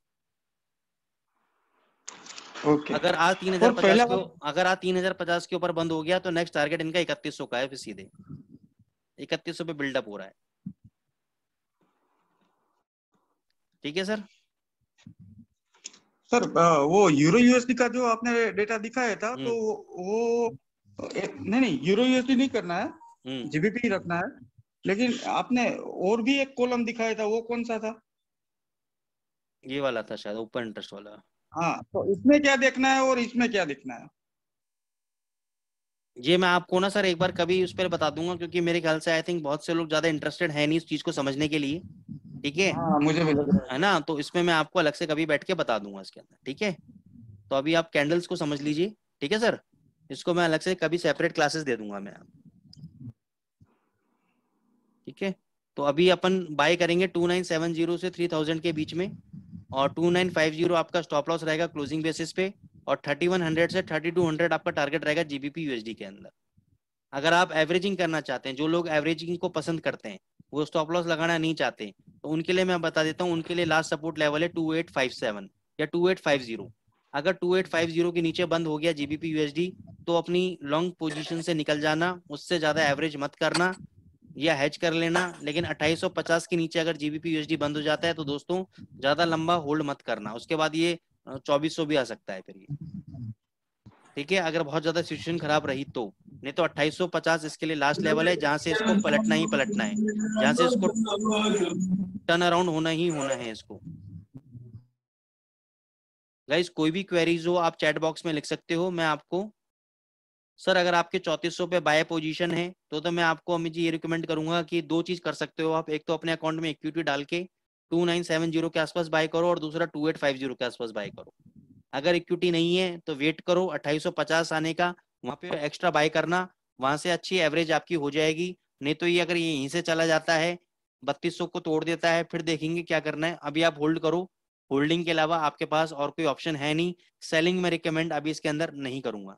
ओके अगर आज तीन हजार पचास अगर आज तीन हजार पचास के ऊपर बंद हो गया तो नेक्स्ट टारगेट इनका इकतीस सौ का है फिर सीधे इकतीस सौ पे बिल्डअप हो रहा है ठीक है सर सर वो यूरो यूएसडी का जो आपने डेटा दिखाया था हम्म। तो वो नहीं नहीं यूरो यूएसडी नहीं करना है हम्म। जीबीपी रखना है लेकिन आपने और भी एक कॉलम दिखाया था वो कौन सा था ये वाला था शायद ओपन इंटरेस्ट वाला हाँ तो इसमें क्या देखना है और इसमें क्या देखना है ये मैं आपको ना सर एक बार कभी उस पर बता दूंगा क्योंकि मेरे ख्याल से आई थिंक बहुत से लोग ज्यादा इंटरेस्टेड है नहीं इस चीज को समझने के लिए ठीक है हाँ, मुझे भी लग रहा है ना तो इसमें मैं आपको अलग से कभी बैठ के बता दूंगा इसके अंदर ठीक है तो अभी आप कैंडल्स को समझ लीजिए ठीक है सर इसको मैं अलग से कभी सेपरेट क्लासेस दे दूंगा मैं ठीक है तो अभी अपन बाय करेंगे 2970 से 3000 के बीच में और 2950 आपका स्टॉप लॉस रहेगा क्लोजिंग बेसिस पे और 3100 से 3200 आपका टारगेट रहेगा जीबीपी यूएसडी के अंदर अगर आप एवरेजिंग करना चाहते हैं जो लोग एवरेजिंग को पसंद करते हैं वो स्टॉप लॉस लगाना नहीं चाहते तो उनके लिए मैं बता देता हूँ उनके लिए लास्ट सपोर्ट लेवल है टू एट फाइव सेवन या टू एट फाइव जीरो अगर टू एट फाइव जीरो के नीचे बंद हो गया जीबीपी यूएसडी तो अपनी लॉन्ग पोजिशन से निकल जाना उससे ज्यादा एवरेज मत करना या हैच कर लेना लेकिन 2850 के नीचे अगर जीबीपी यूएसडी बंद हो जाता है तो दोस्तों ज्यादा लंबा होल्ड मत करना उसके बाद ये 2400 भी आ सकता है फिर ये ठीक है अगर बहुत ज्यादा सिचुएशन खराब रही तो नहीं तो 2850 इसके लिए लास्ट लेवल है जहां से इसको पलटना ही पलटना है जहां से इसको टर्न अराउंड होना ही होना है इसको गाइस कोई भी क्वेरीज हो आप चैट बॉक्स में लिख सकते हो मैं आपको सर अगर आपके चौंतीस पे बाय पोजीशन है तो तो मैं आपको अमित जी ये रिकमेंड करूंगा कि दो चीज कर सकते हो आप एक तो अपने अकाउंट में इक्विटी डाल के टू के आसपास बाय करो और दूसरा टू के आसपास बाय करो अगर इक्विटी नहीं है तो वेट करो 2850 आने का वहां पे एक्स्ट्रा बाय करना वहां से अच्छी एवरेज आपकी हो जाएगी नहीं तो ये अगर ये यहीं से चला जाता है बत्तीस को तोड़ देता है फिर देखेंगे क्या करना है अभी आप होल्ड करो होल्डिंग के अलावा आपके पास और कोई ऑप्शन है नहीं सेलिंग में रिकमेंड अभी इसके अंदर नहीं करूंगा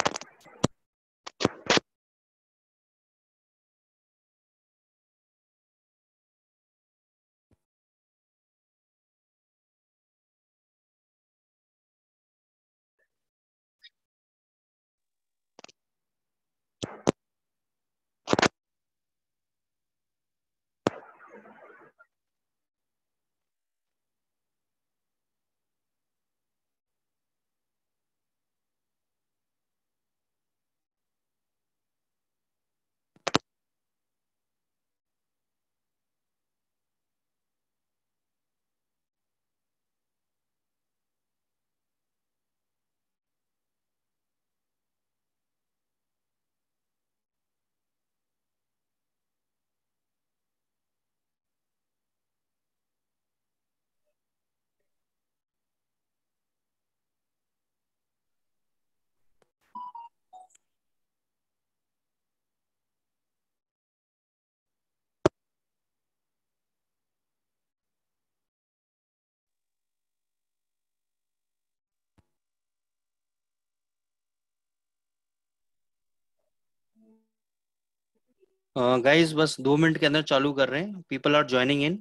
गाइस uh, बस दो मिनट के अंदर चालू कर रहे हैं पीपल आर ज्वाइनिंग इन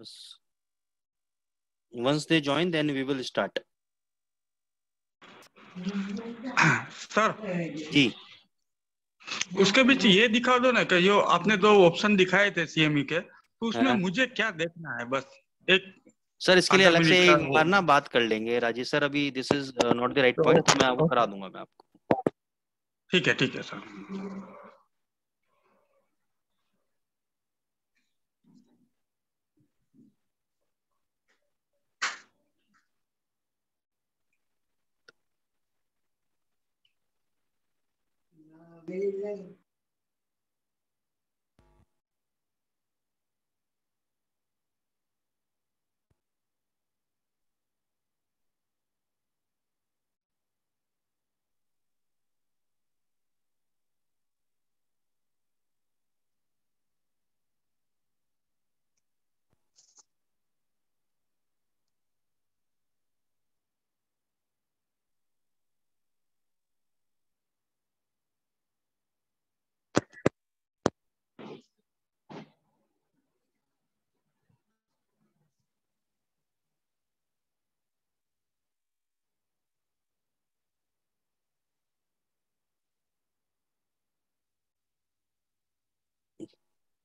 बस once they join then we will start sir ji उसके बीच ये दिखा दो ना कि जो आपने दो ऑप्शन दिखाए थे सीएमई e के तो उसमें हाँ। मुझे क्या देखना है बस एक सर इसके लिए अलग से एक बार ना बात कर लेंगे राजेश सर अभी this is not the right point मैं आपको करा दूंगा मैं आपको ठीक है ठीक है सर verilerin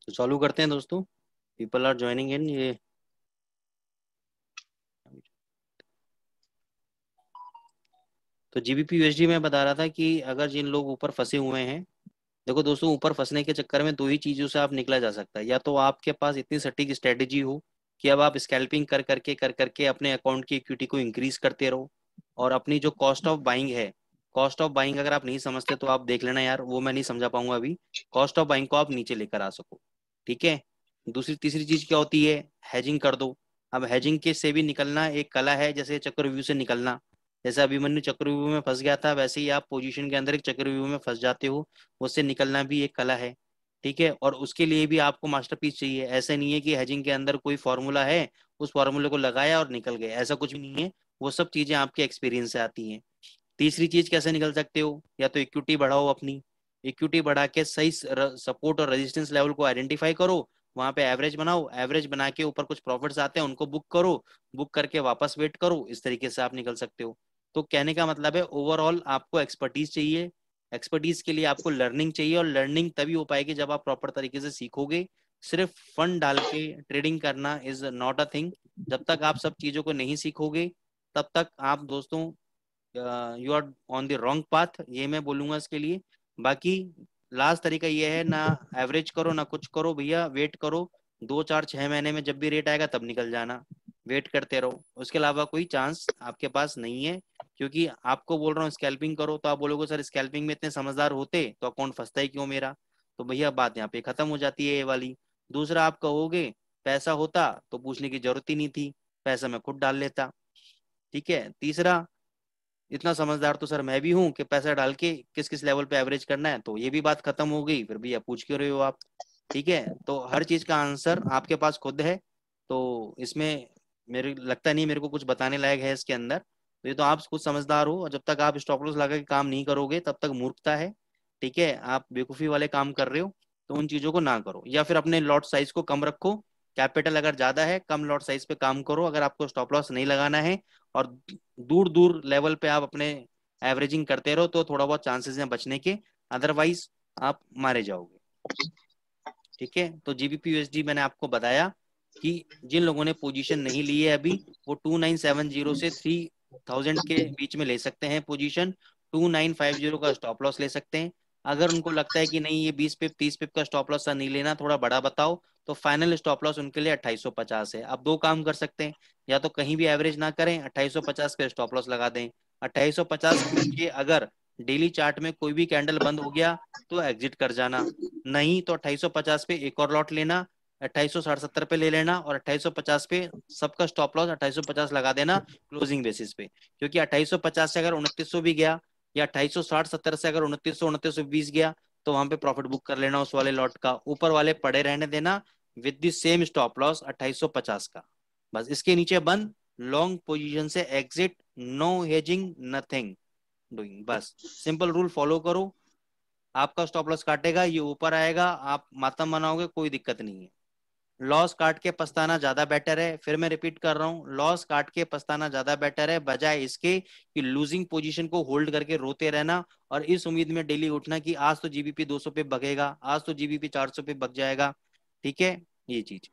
तो चालू करते हैं दोस्तों पीपल आर ज्वाइनिंग इन ये तो जीबीपी यूएसडी में बता रहा था कि अगर जिन लोग ऊपर फंसे हुए हैं देखो दोस्तों ऊपर फंसने के चक्कर में दो ही चीजों से आप निकला जा सकता है या तो आपके पास इतनी सटीक स्ट्रेटेजी हो कि अब आप स्कैल्पिंग कर करके कर करके अपने अकाउंट की इक्विटी को इंक्रीज करते रहो और अपनी जो कॉस्ट ऑफ बाइंग है कॉस्ट ऑफ बाइंग अगर आप नहीं समझते तो आप देख लेना यार वो मैं नहीं समझा पाऊंगा अभी कॉस्ट ऑफ बाइंग को आप नीचे लेकर आ सको ठीक है दूसरी तीसरी चीज क्या होती है हैजिंग कर दो अब हैजिंग के से भी निकलना एक कला है जैसे चक्रव्यूह से निकलना जैसे अभिमन्यु चक्रव्यूह में फंस गया था वैसे ही आप पोजीशन के अंदर एक चक्रव्यूह में फंस जाते हो उससे निकलना भी एक कला है ठीक है और उसके लिए भी आपको मास्टरपीस चाहिए ऐसा नहीं है कि हैजिंग के अंदर कोई फॉर्मूला है उस फॉर्मूले को लगाया और निकल गए ऐसा कुछ भी नहीं है वो सब चीजें आपके एक्सपीरियंस से आती हैं तीसरी चीज कैसे निकल सकते हो या तो इक्विटी बढ़ाओ अपनी इक्विटी बढ़ा के सही सपोर्ट और रेजिस्टेंस लेवल को आइडेंटिफाई करो वहां पे एवरेज बनाओ एवरेज बना के ऊपर कुछ प्रॉफिट्स आते हैं उनको बुक करो बुक करके वापस वेट करो इस तरीके से आप निकल सकते हो तो कहने का मतलब है ओवरऑल आपको एक्सपर्टीज चाहिए एक्सपर्टीज के लिए आपको लर्निंग चाहिए और लर्निंग तभी हो पाएगी जब आप प्रॉपर तरीके से सीखोगे सिर्फ फंड डाल के ट्रेडिंग करना इज नॉट अ थिंग जब तक आप सब चीजों को नहीं सीखोगे तब तक आप दोस्तों you are on the wrong path ये मैं बोलूंगा इसके लिए बाकी लास्ट तरीका ये है ना एवरेज करो ना कुछ करो भैया वेट करो दो चार छह महीने में जब भी रेट आएगा तब निकल जाना वेट करते रहो उसके अलावा कोई चांस आपके पास नहीं है क्योंकि आपको बोल रहा हूँ स्कैल्पिंग करो तो आप बोलोगे सर स्कैल्पिंग में इतने समझदार होते तो अकाउंट फंसता ही क्यों मेरा तो भैया बात यहाँ पे खत्म हो जाती है ये वाली दूसरा आप कहोगे पैसा होता तो पूछने की जरूरत ही नहीं थी पैसा मैं खुद डाल लेता ठीक है तीसरा इतना समझदार तो सर मैं भी हूँ कि पैसा डाल के किस किस लेवल पे एवरेज करना है तो ये भी बात खत्म हो गई फिर भैया पूछ क्यों रहे हो आप ठीक है तो हर चीज का आंसर आपके पास खुद है तो इसमें मेरे लगता नहीं मेरे को कुछ बताने लायक है इसके अंदर तो ये तो आप खुद समझदार हो और जब तक आप स्टॉप लॉस लगा के काम नहीं करोगे तब तक मूर्खता है ठीक है आप बेवकूफी वाले काम कर रहे हो तो उन चीजों को ना करो या फिर अपने लॉट साइज को कम रखो कैपिटल अगर ज्यादा है कम लॉट साइज पे काम करो अगर आपको स्टॉप लॉस नहीं लगाना है और दूर दूर लेवल पे आप अपने एवरेजिंग करते रहो तो थोड़ा बहुत चांसेस हैं बचने के अदरवाइज आप मारे जाओगे ठीक है तो जीबीपी यूएसडी मैंने आपको बताया कि जिन लोगों ने पोजीशन नहीं ली है अभी वो 2970 से 3000 के बीच में ले सकते हैं पोजीशन 2950 का स्टॉप लॉस ले सकते हैं अगर उनको लगता है कि नहीं ये 20 पिप 30 पिप का स्टॉप लॉस था नहीं लेना थोड़ा बड़ा बताओ तो फाइनल स्टॉप लॉस उनके लिए 2850 है आप दो काम कर सकते हैं या तो कहीं भी एवरेज ना करें 2850 का स्टॉप लॉस लगा दें 2850 के अगर डेली चार्ट में कोई भी कैंडल बंद हो गया तो एग्जिट कर जाना नहीं तो अट्ठाईसो पे एक और लॉट लेना सत्तर पे ले लेना और पचास पे सबका स्टॉप लॉस पचास लगा देना क्लोजिंग बेसिस पे क्योंकि पचास से अगर उनतीस भी गया या अट्ठाई सौ साठ सत्तर से अगर उनतीस सौ उनतीस सौ बीस गया तो वहां पे प्रॉफिट बुक कर लेना उस वाले लॉट का ऊपर वाले पड़े रहने देना with the same stop loss अट्ठाईस सौ पचास का बस इसके नीचे बंद लॉन्ग पोजिशन से exit no hedging nothing doing बस सिंपल रूल फॉलो करो आपका स्टॉप लॉस काटेगा ये ऊपर आएगा आप मातम बनाओगे कोई दिक्कत नहीं है लॉस काट के पछताना ज्यादा बेटर है फिर मैं रिपीट कर रहा हूँ लॉस काट के पछताना ज्यादा बेटर है बजाय इसके कि लूजिंग पोजीशन को होल्ड करके रोते रहना और इस उम्मीद में डेली उठना कि आज तो जीबीपी 200 पे बगेगा आज तो जीबीपी 400 पे बग जाएगा ठीक है ये चीज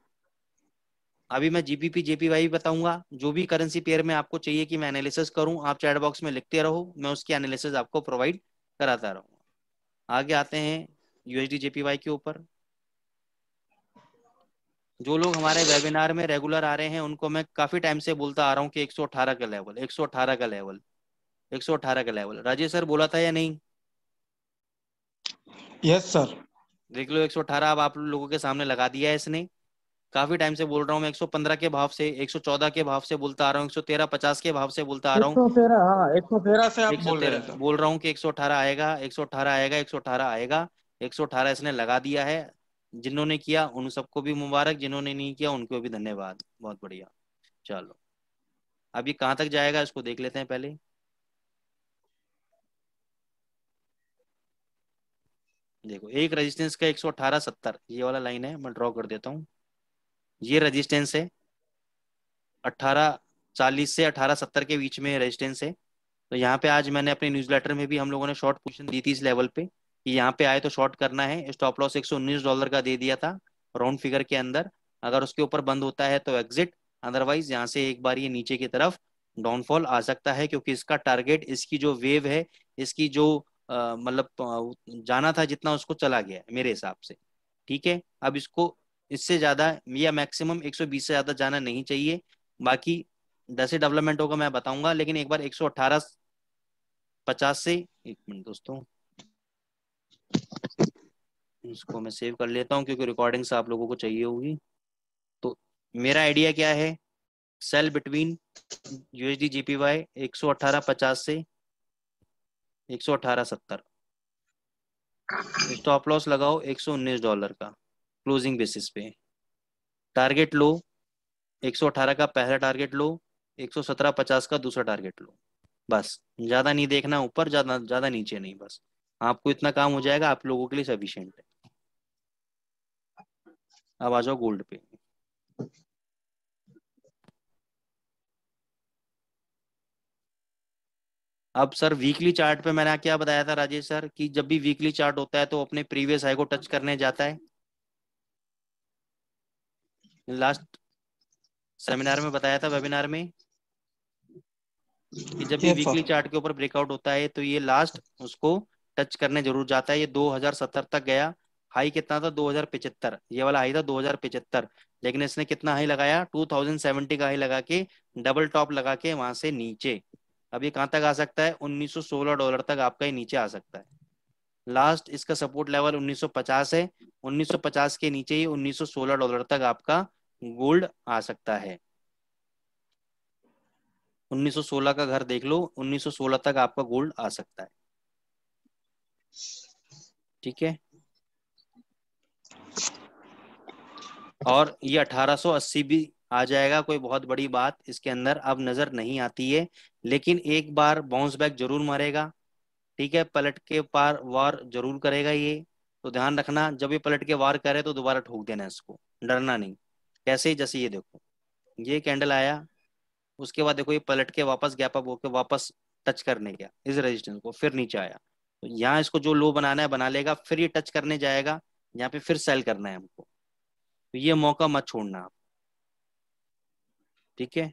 अभी मैं जीबीपी जेपीवाई भी बताऊंगा जो भी करेंसी पेयर में आपको चाहिए कि मैं एनालिसिस करूँ आप चैट बॉक्स में लिखते रहो मैं उसकी एनालिसिस आपको प्रोवाइड कराता रहूंगा आगे आते हैं यूएसडी जेपीवाई के ऊपर जो लोग हमारे वेबिनार में रेगुलर आ रहे हैं उनको मैं काफी टाइम से बोलता आ रहा हूँ कि 118 का लेवल 118 का लेवल 118 का लेवल राजेश सर बोला था या नहीं यस सर देख लो 118 अब आप लोगों के सामने लगा दिया है इसने काफी टाइम से बोल रहा हूँ मैं 115 के भाव से 114 के भाव से बोलता आ रहा हूँ 113 50 के भाव से बोलता आ रहा हूँ 113 हाँ 113 से आप बोल रहे हैं बोल रहा हूँ कि 118 आएगा 118 आएगा 118 आएगा 118 इसने लगा दिया है जिन्होंने किया उन सबको भी मुबारक जिन्होंने नहीं किया उनको भी धन्यवाद बहुत बढ़िया चलो अब ये कहाँ तक जाएगा इसको देख लेते हैं पहले देखो एक रेजिस्टेंस का एक सौ अठारह सत्तर ये वाला लाइन है मैं ड्रॉ कर देता हूँ ये रेजिस्टेंस है अठारह चालीस से अठारह सत्तर के बीच में रेजिस्टेंस है तो यहाँ पे आज मैंने अपने न्यूज़ लेटर में भी हम लोगों ने शॉर्ट पोजिशन दी थी इस लेवल पे कि यहाँ पे आए तो शॉर्ट करना है स्टॉप लॉस एक डॉलर का दे दिया था राउंड फिगर के अंदर अगर उसके ऊपर बंद होता है तो एग्जिट अदरवाइज यहाँ से एक बार ये नीचे की तरफ डाउनफॉल आ सकता है क्योंकि इसका टारगेट इसकी जो वेव है इसकी जो मतलब जाना था जितना उसको चला गया मेरे हिसाब से ठीक है अब इसको इससे ज्यादा या मैक्सिमम 120 से ज्यादा जाना नहीं चाहिए बाकी जैसे डेवलपमेंट होगा मैं बताऊंगा लेकिन एक बार 118 50 से एक मिनट दोस्तों इसको मैं सेव कर लेता हूँ क्योंकि रिकॉर्डिंग्स आप लोगों को चाहिए होगी तो मेरा आइडिया क्या है सेल बिटवीन यूएसडी जीपीवाई एक सौ अठारह पचास से एक सौ अठारह सत्तर स्टॉप लॉस लगाओ एक सौ उन्नीस डॉलर का क्लोजिंग बेसिस पे टारगेट लो एक सौ अठारह का पहला टारगेट लो एक सौ सत्रह पचास का दूसरा टारगेट लो बस ज्यादा नहीं देखना ऊपर ज्यादा ज्यादा नीचे नहीं बस आपको इतना काम हो जाएगा आप लोगों के लिए सफिशियंट है अब आ जाओ गोल्ड पे अब सर वीकली चार्ट पे मैंने क्या बताया था राजेश सर कि जब भी वीकली चार्ट होता है तो अपने प्रीवियस हाई को टच करने जाता है लास्ट सेमिनार में बताया था वेबिनार में कि जब भी वीकली चार्ट के ऊपर ब्रेकआउट होता है तो ये लास्ट उसको टच करने जरूर जाता है ये 2070 तक गया हाई कितना था 2075 ये वाला हाई था 2075 लेकिन इसने कितना हाई लगाया 2070 का हाई लगा के डबल टॉप लगा के वहां से नीचे अब ये कहाँ तक आ सकता है 1916 डॉलर तक आपका ये नीचे आ सकता है लास्ट इसका सपोर्ट लेवल 1950 है 1950 के नीचे ही 1916 डॉलर तक आपका गोल्ड आ सकता है 1916 का घर देख लो 1916 तक आपका गोल्ड आ सकता है ठीक है और ये 1880 भी आ जाएगा कोई बहुत बड़ी बात इसके अंदर अब नजर नहीं आती है लेकिन एक बार बाउंस बैक जरूर मारेगा ठीक है पलट के पार वार जरूर करेगा ये तो ध्यान रखना जब ये पलट के वार करे तो दोबारा ठोक देना इसको डरना नहीं कैसे जैसे ये देखो ये कैंडल आया उसके बाद देखो ये पलट के वापस गैप अप होकर वापस टच करने गया इस रेजिस्टेंस को फिर नीचे आया तो यहाँ इसको जो लो बनाना है बना लेगा फिर ये टच करने जाएगा यहाँ पे फिर सेल करना है हमको तो ये मौका मत छोड़ना आप ठीक है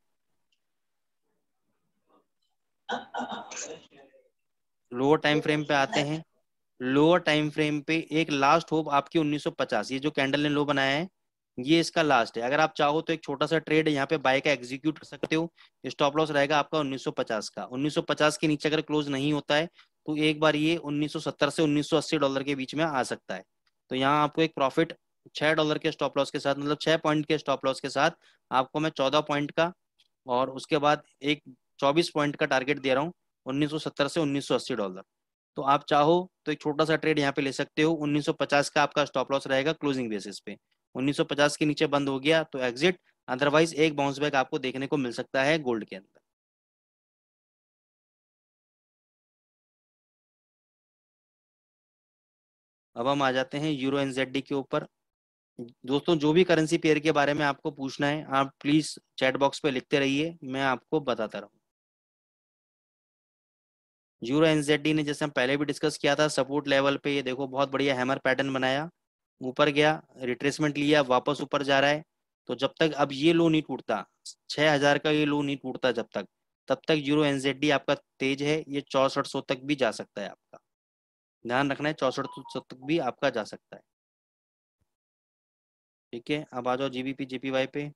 लोअर टाइम फ्रेम पे आते हैं लोअर टाइम फ्रेम पे एक लास्ट होप आपकी 1950 ये जो कैंडल ने लो बनाया है ये इसका लास्ट है अगर आप चाहो तो एक छोटा सा ट्रेड यहाँ पे बाय का एग्जीक्यूट कर सकते हो स्टॉप लॉस रहेगा आपका 1950 का 1950 के नीचे अगर क्लोज नहीं होता है तो एक बार ये 1970 से 1980 डॉलर के बीच में आ सकता है तो यहाँ आपको एक प्रॉफिट छह डॉलर के स्टॉप लॉस के साथ मतलब 6 पॉइंट के स्टॉप लॉस के साथ आपको मैं 14 पॉइंट का और उसके बाद एक चौबीस पॉइंट का टारगेट दे रहा हूँ 1970 से 1980 डॉलर तो आप चाहो तो एक छोटा सा ट्रेड यहाँ पे ले सकते हो 1950 का आपका स्टॉप लॉस रहेगा क्लोजिंग बेसिस पे 1950 के नीचे बंद हो गया तो एग्जिट अदरवाइज एक बाउंस बैक आपको देखने को मिल सकता है गोल्ड के अंदर अब हम आ जाते हैं यूरो एनजेडी के ऊपर दोस्तों जो भी करेंसी पेयर के बारे में आपको पूछना है आप प्लीज चैट बॉक्स पे लिखते रहिए मैं आपको बताता रहूं यूरो एनजेडी ने जैसे हम पहले भी डिस्कस किया था सपोर्ट लेवल पे ये देखो बहुत बढ़िया हैमर पैटर्न बनाया ऊपर गया रिट्रेसमेंट लिया वापस ऊपर जा रहा है तो जब तक अब ये लो नहीं टूटता छह हजार का ये लो नहीं टूटता जब तक तब तक यूरो एनजेडी आपका तेज है ये चौसठ सौ तक भी जा सकता है आपका ध्यान रखना है चौसठ तो सौ तक भी आपका जा सकता है ठीक है अब आ जाओ जीबीपी जेपीवाई पे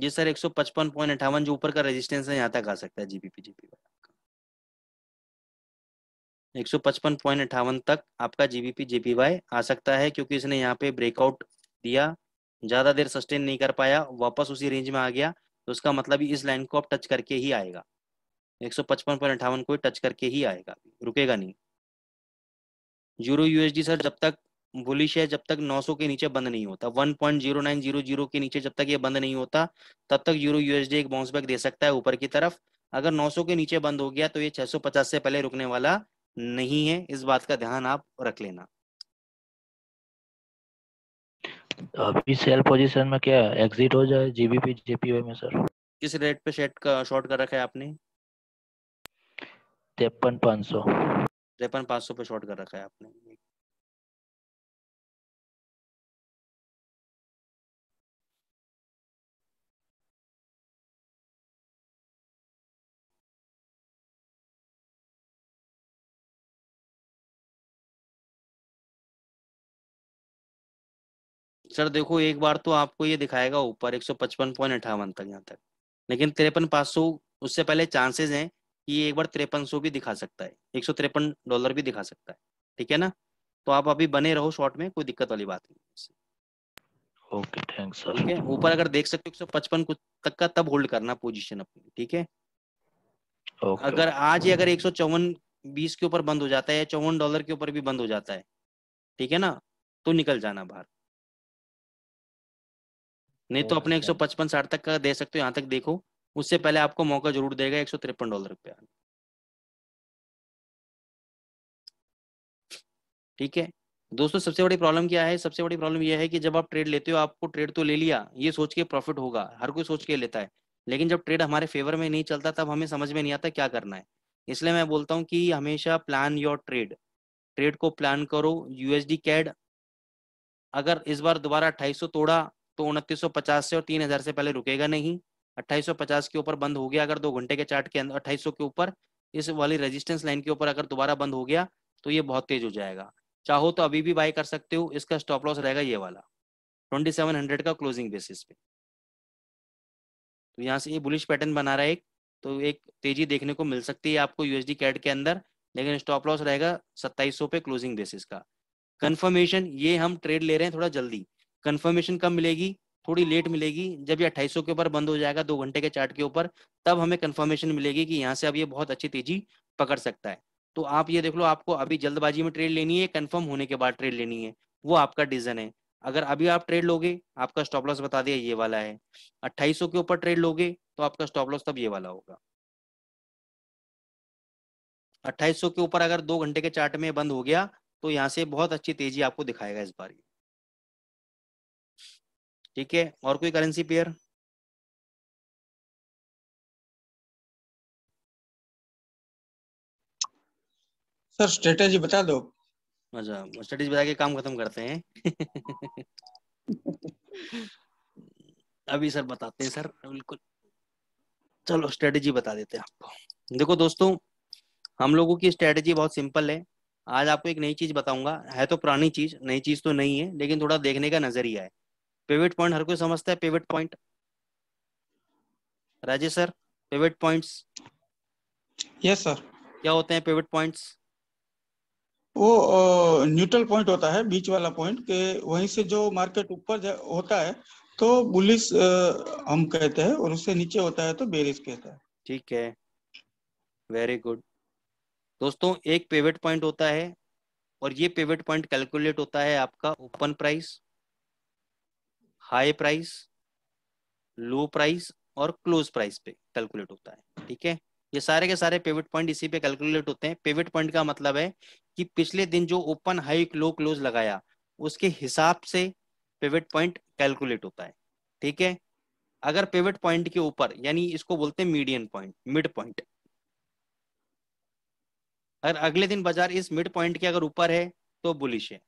जी सर एक सौ पचपन पॉइंट अठावन जो ऊपर का रेजिस्टेंस है यहाँ तक आ सकता है जीबीपी जेपीवाई एक सौ पचपन पॉइंट अट्ठावन तक आपका जीबीपी जेपीवाई आ सकता है क्योंकि इसने यहाँ पे ब्रेकआउट दिया ज़्यादा देर सस्टेन नहीं कर पाया वापस उसी रेंज में आ गया तो उसका मतलब इस लाइन को आप टच करके ही आएगा एक सौ पचपन पॉइंट अट्ठावन को टच करके ही आएगा रुकेगा नहीं यूरो यूएसडी सर जब तक बुलिश है जब तक 900 के नीचे बंद नहीं होता 1.0900 के नीचे जब तक ये बंद नहीं होता तब तक यूरो यूएसडी एक बाउंस बैक दे सकता है ऊपर की तरफ अगर 900 के नीचे बंद हो गया तो ये 650 से पहले रुकने वाला नहीं है इस बात का ध्यान आप रख लेना तो अभी सेल पोजीशन में क्या एग्जिट हो जाए जीबीपी जेपीवाई में सर किस रेट पे सेट का शॉर्ट कर रखा है आपने तिरपन पाँच सौ तिरपन पाँच सौ पे शॉर्ट कर रखा है आपने सर देखो एक बार तो आपको ये दिखाएगा ऊपर एक सौ पचपन पॉइंट अठावन तक यहाँ तक लेकिन तिरपन सौ उससे पहले चांसेस हैं कि एक बार तिरपन सौ भी दिखा सकता है एक सौ तिरपन डॉलर भी दिखा सकता है ठीक है ना तो आप अभी बने रहो शॉर्ट में कोई दिक्कत वाली बात नहीं ओके थैंक्स सर ठीक है ऊपर अगर देख सकते हो एक सौ पचपन तक का तब होल्ड करना पोजीशन अपनी ठीक है okay. अगर आज ही अगर एक सौ चौवन बीस के ऊपर बंद हो जाता है या चौवन डॉलर के ऊपर भी बंद हो जाता है ठीक है ना तो निकल जाना बाहर नहीं तो अपने अच्छा। एक सौ पचपन साठ तक का दे सकते हो यहाँ तक देखो उससे पहले आपको मौका जरूर देगा एक सौ तिरपन डॉलर पे ठीक है दोस्तों सबसे बड़ी प्रॉब्लम क्या है सबसे बड़ी प्रॉब्लम यह है कि जब आप ट्रेड लेते हो आपको ट्रेड तो ले लिया ये सोच के प्रॉफिट होगा हर कोई सोच के लेता है लेकिन जब ट्रेड हमारे फेवर में नहीं चलता तब हमें समझ में नहीं आता क्या करना है इसलिए मैं बोलता हूँ कि हमेशा प्लान योर ट्रेड ट्रेड को प्लान करो यूएसडी कैड अगर इस बार दोबारा अट्ठाईस तोड़ा तो उनतीस से और 3000 से पहले रुकेगा नहीं 2850 के ऊपर बंद हो गया अगर दो घंटे के चार्ट के अंदर 2800 के ऊपर इस वाली रेजिस्टेंस लाइन के ऊपर अगर दोबारा बंद हो गया तो ये बहुत तेज हो जाएगा चाहो तो अभी भी बाय कर सकते हो इसका स्टॉप लॉस रहेगा ये वाला 2700 का क्लोजिंग बेसिस पे तो यहाँ से ये बुलिश पैटर्न बना रहा है एक तो एक तेजी देखने को मिल सकती है आपको यूएसडी कैट के अंदर लेकिन स्टॉप लॉस रहेगा सत्ताईस पे क्लोजिंग बेसिस का कन्फर्मेशन ये हम ट्रेड ले रहे हैं थोड़ा जल्दी कंफर्मेशन कब मिलेगी थोड़ी लेट मिलेगी जब ये अट्ठाईस के ऊपर बंद हो जाएगा दो घंटे के चार्ट के ऊपर तब हमें कंफर्मेशन मिलेगी कि यहाँ से अब ये बहुत अच्छी तेजी पकड़ सकता है तो आप ये देख लो आपको अभी जल्दबाजी में ट्रेड लेनी है कंफर्म होने के बाद ट्रेड लेनी है वो आपका डिसीजन है अगर अभी आप ट्रेड लोगे आपका स्टॉप लॉस बता दिया ये वाला है अट्ठाईस के ऊपर ट्रेड लोगे तो आपका स्टॉप लॉस तब ये वाला होगा अट्ठाईस के ऊपर अगर दो घंटे के चार्ट में बंद हो गया तो यहाँ से बहुत अच्छी तेजी आपको दिखाएगा इस बार ये ठीक है और कोई करेंसी पेयर सर स्ट्रेटेजी बता दो अच्छा स्ट्रेटेजी बता के काम खत्म करते हैं अभी सर बताते हैं सर बिल्कुल चलो स्ट्रेटेजी बता देते हैं आपको देखो दोस्तों हम लोगों की स्ट्रेटेजी बहुत सिंपल है आज आपको एक नई चीज बताऊंगा है तो पुरानी चीज नई चीज तो नहीं है लेकिन थोड़ा देखने का नजरिया है पेविट पॉइंट हर कोई समझता है pivot point Rajesh sir pivot points yes sir क्या होते हैं पेविट पॉइंट्स वो न्यूट्रल पॉइंट होता है बीच वाला पॉइंट के वहीं से जो मार्केट ऊपर होता है तो बुलिस हम कहते हैं और उससे नीचे होता है तो बेरिस कहता है ठीक है वेरी गुड दोस्तों एक पेविट पॉइंट होता है और ये पेविट पॉइंट कैलकुलेट होता है आपका open price high price low price और क्लोज प्राइस पे कैलकुलेट होता है ठीक है ये सारे के सारे पेविट पॉइंट इसी पे कैलकुलेट होते हैं पेविट पॉइंट का मतलब है कि पिछले दिन जो ओपन हाई लो क्लोज लगाया उसके हिसाब से पेविट पॉइंट कैलकुलेट होता है ठीक है अगर पेविट पॉइंट के ऊपर यानी इसको बोलते हैं मीडियन पॉइंट मिड पॉइंट अगर अगले दिन बाजार इस मिड पॉइंट के अगर ऊपर है तो बुलिश है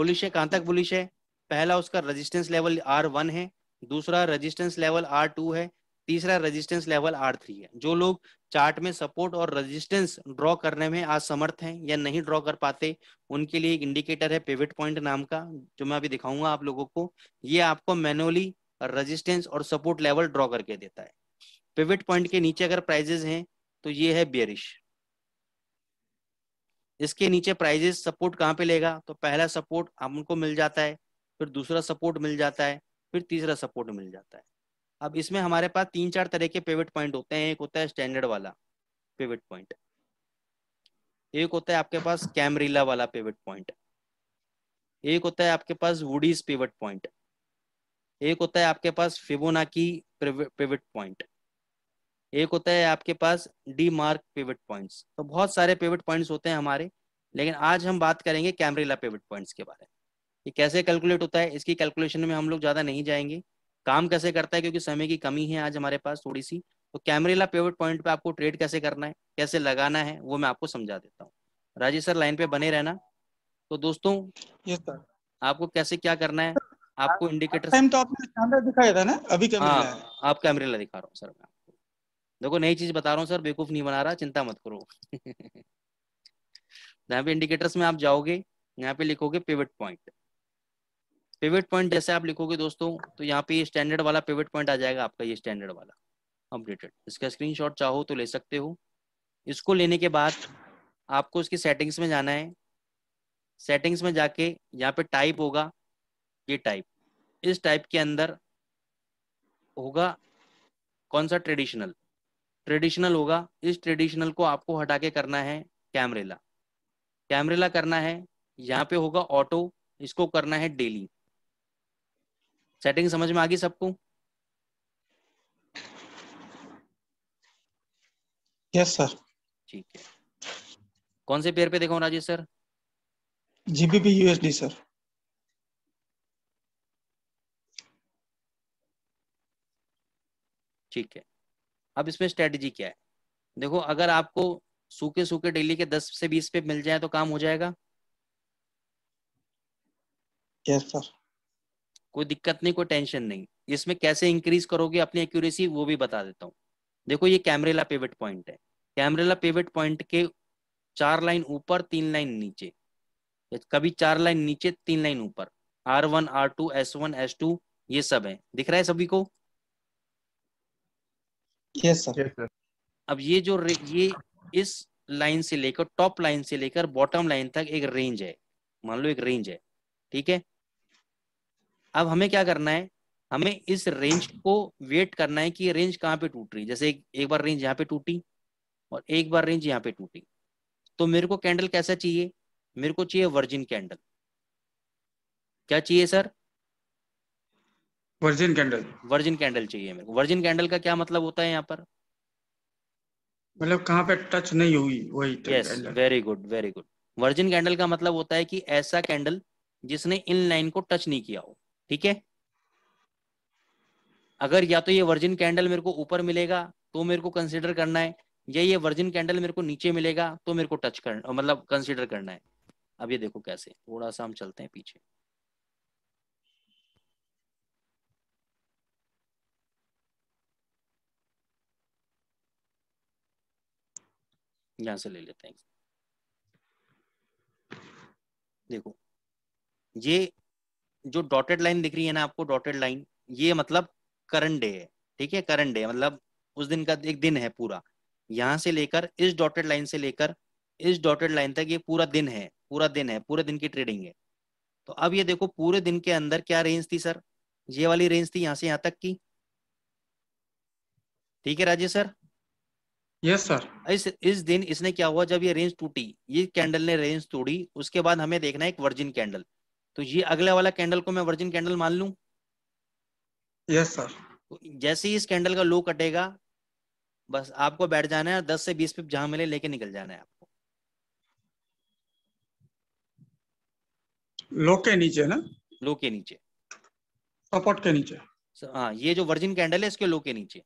बुलिश है कहां तक बुलिश है पहला उसका रजिस्टेंस लेवल आर वन है दूसरा रजिस्टेंस लेवल आर टू है तीसरा रजिस्टेंस लेवल आर थ्री है जो लोग चार्ट में सपोर्ट और रजिस्टेंस ड्रॉ करने में असमर्थ हैं या नहीं ड्रॉ कर पाते उनके लिए एक इंडिकेटर है पेविट पॉइंट नाम का जो मैं अभी दिखाऊंगा आप लोगों को ये आपको मैनुअली रजिस्टेंस और सपोर्ट लेवल ड्रॉ करके देता है पेविट पॉइंट के नीचे अगर प्राइजेस हैं तो ये है बियरिश इसके नीचे प्राइजेस सपोर्ट कहाँ पे लेगा तो पहला सपोर्ट हमको मिल जाता है फिर दूसरा सपोर्ट मिल जाता है फिर तीसरा सपोर्ट मिल जाता है अब इसमें हमारे पास तीन चार तरह के पेविट पॉइंट होते हैं एक होता है स्टैंडर्ड वाला पेविट पॉइंट एक होता है आपके पास कैमरीला वाला पेविट पॉइंट एक होता है आपके पास वुडीज पेविट पॉइंट एक होता है आपके पास फिबोनाकी पेविट पॉइंट एक होता है आपके पास डी मार्क पेविट पॉइंट्स तो बहुत सारे पेविट पॉइंट्स होते हैं हमारे लेकिन आज हम बात करेंगे कैमरीला पेविट पॉइंट्स के बारे में ये कैसे कैलकुलेट होता है इसकी कैलकुलेशन में हम लोग ज़्यादा नहीं जाएंगे काम कैसे करता है क्योंकि समय की कमी है आज हमारे पास थोड़ी सी तो कैमरेला पेवेट पॉइंट पे आपको ट्रेड कैसे करना है कैसे लगाना है वो मैं आपको समझा देता हूँ राजेश सर लाइन पे बने रहना तो दोस्तों आपको कैसे क्या करना है आपको इंडिकेटर टाइम तो आपने कैमरा दिखाया था ना अभी कैमरा हाँ, आप कैमरेला दिखा रहा हूँ सर मैं आपको देखो नई चीज बता रहा हूँ सर बेवकूफ नहीं बना रहा चिंता मत करो यहाँ पे इंडिकेटर्स में आप जाओगे यहाँ पे लिखोगे पेवेट पॉइंट पिवट पॉइंट जैसे आप लिखोगे दोस्तों तो यहाँ पे स्टैंडर्ड वाला पिवट पॉइंट आ जाएगा आपका ये स्टैंडर्ड वाला अपडेटेड इसका स्क्रीनशॉट चाहो तो ले सकते हो इसको लेने के बाद आपको इसकी सेटिंग्स में जाना है सेटिंग्स में जाके यहाँ पे टाइप होगा ये टाइप इस टाइप के अंदर होगा कौन सा ट्रेडिशनल ट्रेडिशनल होगा इस ट्रेडिशनल को आपको हटा के करना है कैमरेला कैमरेला करना है यहाँ पे होगा ऑटो इसको करना है डेली सेटिंग समझ में आ गई सबको यस सर ठीक है कौन से पेयर पे देखो Rajesh sir GBP USD sir ठीक है अब इसमें स्ट्रेटजी क्या है देखो अगर आपको सूखे सूखे डेली के 10 से 20 पे मिल जाए तो काम हो जाएगा यस yes, सर कोई दिक्कत नहीं कोई टेंशन नहीं इसमें कैसे इंक्रीज करोगे अपनी एक्यूरेसी वो भी बता देता हूँ देखो ये कैमरेला पेवेट पॉइंट है कैमरेला पेवेट पॉइंट के चार लाइन ऊपर तीन लाइन नीचे कभी चार लाइन नीचे तीन लाइन ऊपर R one R two S one S two ये सब है दिख रहा है सभी को यस yes, सर अब ये जो ये इस लाइन से लेकर टॉप लाइन से लेकर बॉटम लाइन तक एक रेंज है मान लो एक रेंज है ठीक है अब हमें क्या करना है हमें इस रेंज को वेट करना है कि रेंज कहाँ पे टूट रही जैसे एक, एक बार रेंज यहाँ पे टूटी और एक बार रेंज यहाँ पे टूटी तो मेरे को कैंडल कैसा चाहिए मेरे को चाहिए वर्जिन कैंडल क्या चाहिए sir virgin candle virgin candle चाहिए मेरे को वर्जिन कैंडल का क्या मतलब होता है यहाँ पर मतलब कहाँ पे टच नहीं हुई वही yes very good very good virgin candle का मतलब होता है कि ऐसा कैंडल जिसने इन लाइन को टच नहीं किया हो ठीक है अगर या तो ये वर्जिन कैंडल मेरे को ऊपर मिलेगा तो मेरे को कंसिडर करना है या ये वर्जिन कैंडल मेरे को नीचे मिलेगा तो मेरे को टच करना मतलब कंसिडर करना है अब ये देखो कैसे थोड़ा सा हम चलते हैं पीछे यहां से ले लेते हैं देखो ये जो डॉटेड लाइन दिख रही है ना आपको डॉटेड लाइन ये मतलब करंट डे है ठीक है करंट डे मतलब उस दिन का एक दिन है पूरा यहाँ से लेकर इस डॉटेड लाइन से लेकर इस डॉटेड लाइन तक ये पूरा दिन है पूरा दिन है पूरे दिन की ट्रेडिंग है तो अब ये देखो पूरे दिन के अंदर क्या रेंज थी सर ये वाली रेंज थी यहाँ से यहाँ तक की ठीक है राजेश सर यस सर इस इस दिन इसने क्या हुआ जब ये रेंज टूटी ये कैंडल ने रेंज तोड़ी उसके बाद हमें देखना है एक वर्जिन कैंडल तो ये अगले वाला कैंडल को मैं वर्जिन कैंडल मान लू यस सर जैसे ही इस कैंडल का लो कटेगा बस आपको बैठ जाना है दस से बीस पिप जहां मिले लेके निकल जाना है आपको लो के नीचे ना लो के नीचे सपोर्ट के नीचे हाँ ये जो वर्जिन कैंडल है इसके लो के नीचे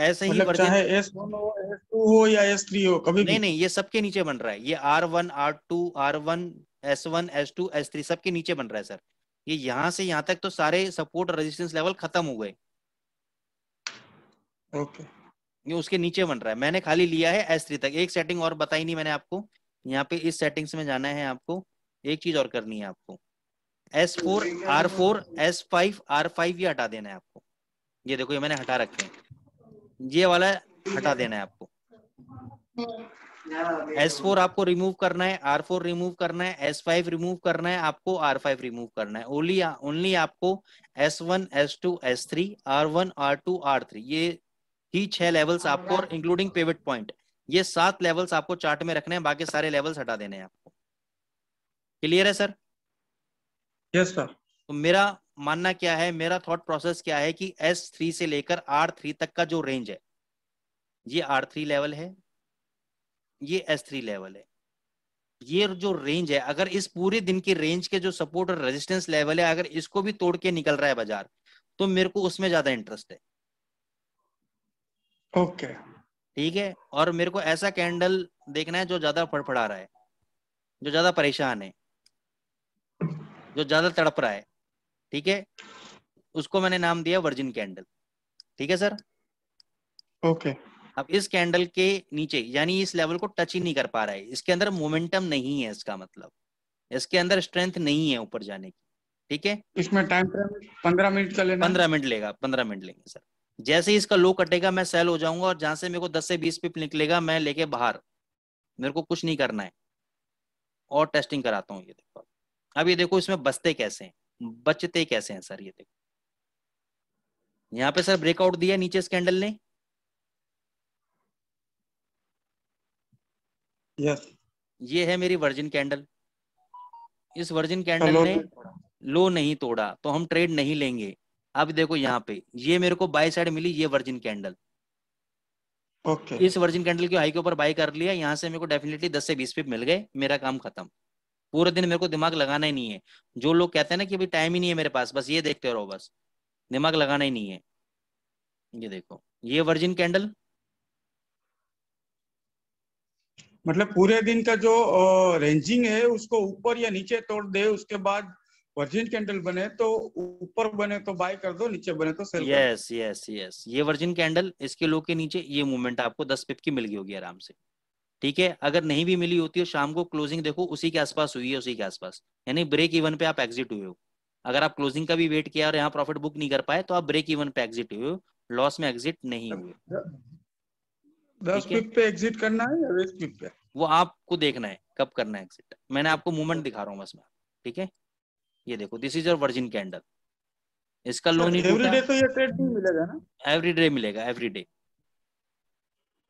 ऐसे ही मतलब वर्जन चाहे S1 हो S2 हो या S3 हो कभी नहीं नहीं ये सबके नीचे बन रहा है ये R1 R2 R1 S1 S2 S3 सबके नीचे बन रहा है सर ये यहाँ से यहाँ तक तो सारे सपोर्ट रेजिस्टेंस लेवल खत्म हो गए ओके ये उसके नीचे बन रहा है मैंने खाली लिया है S3 तक एक सेटिंग और बताई नहीं मैंने आपको यहाँ पे इस सेटिंग्स में जाना है आपको एक चीज और करनी है आपको S4 R4 S5 R5 ये हटा देना है आपको ये देखो ये मैंने हटा रखे हैं ये वाला हटा देना है आपको एस फोर आपको रिमूव करना है आर फोर रिमूव करना है एस फाइव रिमूव करना है आपको आर फाइव रिमूव करना है ओनली ओनली आपको S one S two S three R one R two R three ये ही छह लेवल्स आपको और इंक्लूडिंग पेविट पॉइंट ये सात लेवल्स आपको चार्ट में रखने हैं बाकी सारे लेवल्स हटा देने हैं आपको क्लियर है सर यस yes, सर तो मेरा मानना क्या है मेरा थॉट प्रोसेस क्या है कि एस थ्री से लेकर आर थ्री तक का जो रेंज है ये आर थ्री लेवल है ये एस थ्री लेवल है ये जो रेंज है अगर इस पूरे दिन की रेंज के जो सपोर्ट और रेजिस्टेंस लेवल है अगर इसको भी तोड़ के निकल रहा है बाजार तो मेरे को उसमें ज्यादा इंटरेस्ट है ओके okay. ठीक है और मेरे को ऐसा कैंडल देखना है जो ज्यादा फड़फड़ा रहा है जो ज्यादा परेशान है जो ज्यादा तड़प रहा है ठीक है उसको मैंने नाम दिया वर्जिन कैंडल ठीक है सर ओके अब इस कैंडल के नीचे यानी इस लेवल को टच ही नहीं कर पा रहा है इसके अंदर मोमेंटम नहीं है इसका मतलब इसके अंदर स्ट्रेंथ नहीं है ऊपर जाने की ठीक है इसमें टाइम पंद्रह मिनट का लेना पंद्रह मिनट लेगा पंद्रह मिनट लेंगे सर जैसे ही इसका लो कटेगा मैं सेल हो जाऊंगा और जहां से मेरे को दस से बीस पिप निकलेगा मैं लेके बाहर मेरे को कुछ नहीं करना है और टेस्टिंग कराता हूँ ये देखो अब ये देखो इसमें बसते कैसे हैं बचते कैसे हैं सर ये देखो यहां पे सर ब्रेकआउट दिया नीचे स्कैंडल ने yes. ये है मेरी वर्जिन कैंडल इस वर्जिन कैंडल ने लो नहीं तोड़ा तो हम ट्रेड नहीं लेंगे अब देखो यहाँ पे ये मेरे को बाय साइड मिली ये वर्जिन कैंडल ओके okay. इस वर्जिन कैंडल के हाई के ऊपर बाय कर लिया यहाँ से मेरे को डेफिनेटली 10 से 20 पिप मिल गए मेरा काम खत्म पूरे दिन मेरे को दिमाग लगाना ही नहीं है जो लोग कहते हैं ना कि अभी टाइम ही नहीं है मेरे पास बस ये देखते रहो बस दिमाग लगाना ही नहीं है ये देखो ये वर्जिन कैंडल मतलब पूरे दिन का जो रेंजिंग है उसको ऊपर या नीचे तोड़ दे उसके बाद वर्जिन कैंडल बने तो ऊपर बने तो बाय कर दो नीचे बने तो सेल यस यस यस ये वर्जिन कैंडल इसके लो के नीचे ये मूवमेंट आपको दस पिप की मिल गई होगी आराम से ठीक है अगर नहीं भी मिली होती हो शाम को क्लोजिंग देखो उसी के आसपास हुई है उसी के आसपास यानी ब्रेक इवन पे आप एग्जिट हुए हो अगर आप क्लोजिंग का भी वेट किया और यहाँ प्रॉफिट बुक नहीं कर पाए तो आप ब्रेक इवन पे एग्जिट हुए हो लॉस में एग्जिट नहीं हुए दस पे एग्जिट करना है या पे वो आपको देखना है कब करना है एग्जिट मैंने आपको मूवमेंट दिखा रहा हूँ बस मैं ठीक है ये देखो this is your virgin candle इसका लोन एवरी डे तो ये ट्रेड नहीं मिलेगा ना एवरी डे मिलेगा एवरी डे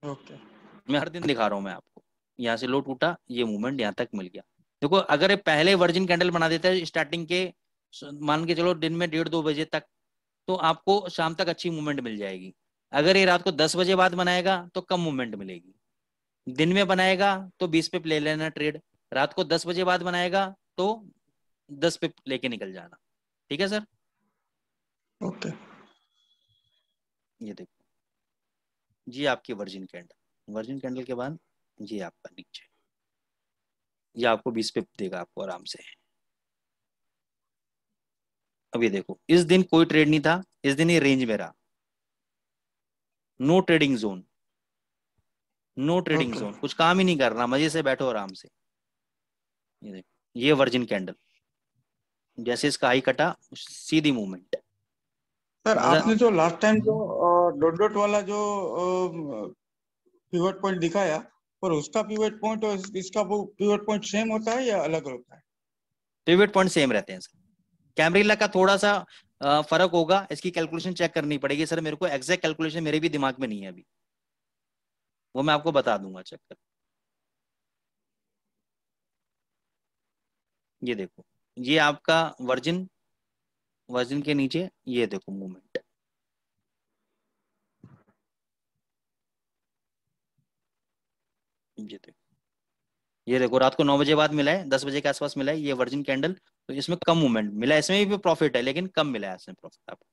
ओके okay. मैं हर दिन दिखा रहा हूँ मैं आपको यहाँ से लो टूटा ये मूवमेंट यहाँ तक मिल गया देखो अगर ये पहले वर्जिन कैंडल बना देता है स्टार्टिंग के मान के चलो दिन में डेढ़ दो बजे तक तो आपको शाम तक अच्छी मूवमेंट मिल जाएगी अगर ये रात को दस बजे बाद बनाएगा तो कम मूवमेंट मिलेगी दिन में बनाएगा तो बीस पे ले लेना ट्रेड रात को दस बजे बाद बनाएगा तो दस पे लेके निकल जाना ठीक है सर ओके okay. ये देखो जी आपकी वर्जिन कैंडल वर्जिन कैंडल के बाद ये आपका नीचे ये आपको बीस पे देगा आपको आराम से अब ये देखो इस दिन कोई ट्रेड नहीं था इस दिन ये रेंज में रहा no trading zone no trading zone कुछ काम ही नहीं कर रहा मजे से बैठो आराम से ये देखो ये वर्जिन कैंडल जैसे इसका हाई कटा सीधी मूवमेंट सर आपने जो लास्ट टाइम जो डॉट डॉट वाला जो पिवट पॉइंट दिखाया पर उसका पिवट पॉइंट और इसका वो पिवट पॉइंट सेम होता है या अलग होता है पिवट पॉइंट सेम रहते हैं सर कैमरिला का थोड़ा सा फर्क होगा इसकी कैलकुलेशन चेक करनी पड़ेगी सर मेरे को एग्जैक्ट कैलकुलेशन मेरे भी दिमाग में नहीं है अभी वो मैं आपको बता दूंगा चेक कर ये देखो ये आपका वर्जिन वर्जिन के नीचे ये देखो मूवमेंट ये देखो तो। ये देखो रात को नौ बजे बाद मिला है दस बजे के आसपास मिला है ये वर्जिन कैंडल तो इसमें कम मूवमेंट मिला इसमें भी प्रॉफिट है लेकिन कम मिला है इसमें प्रॉफिट आपको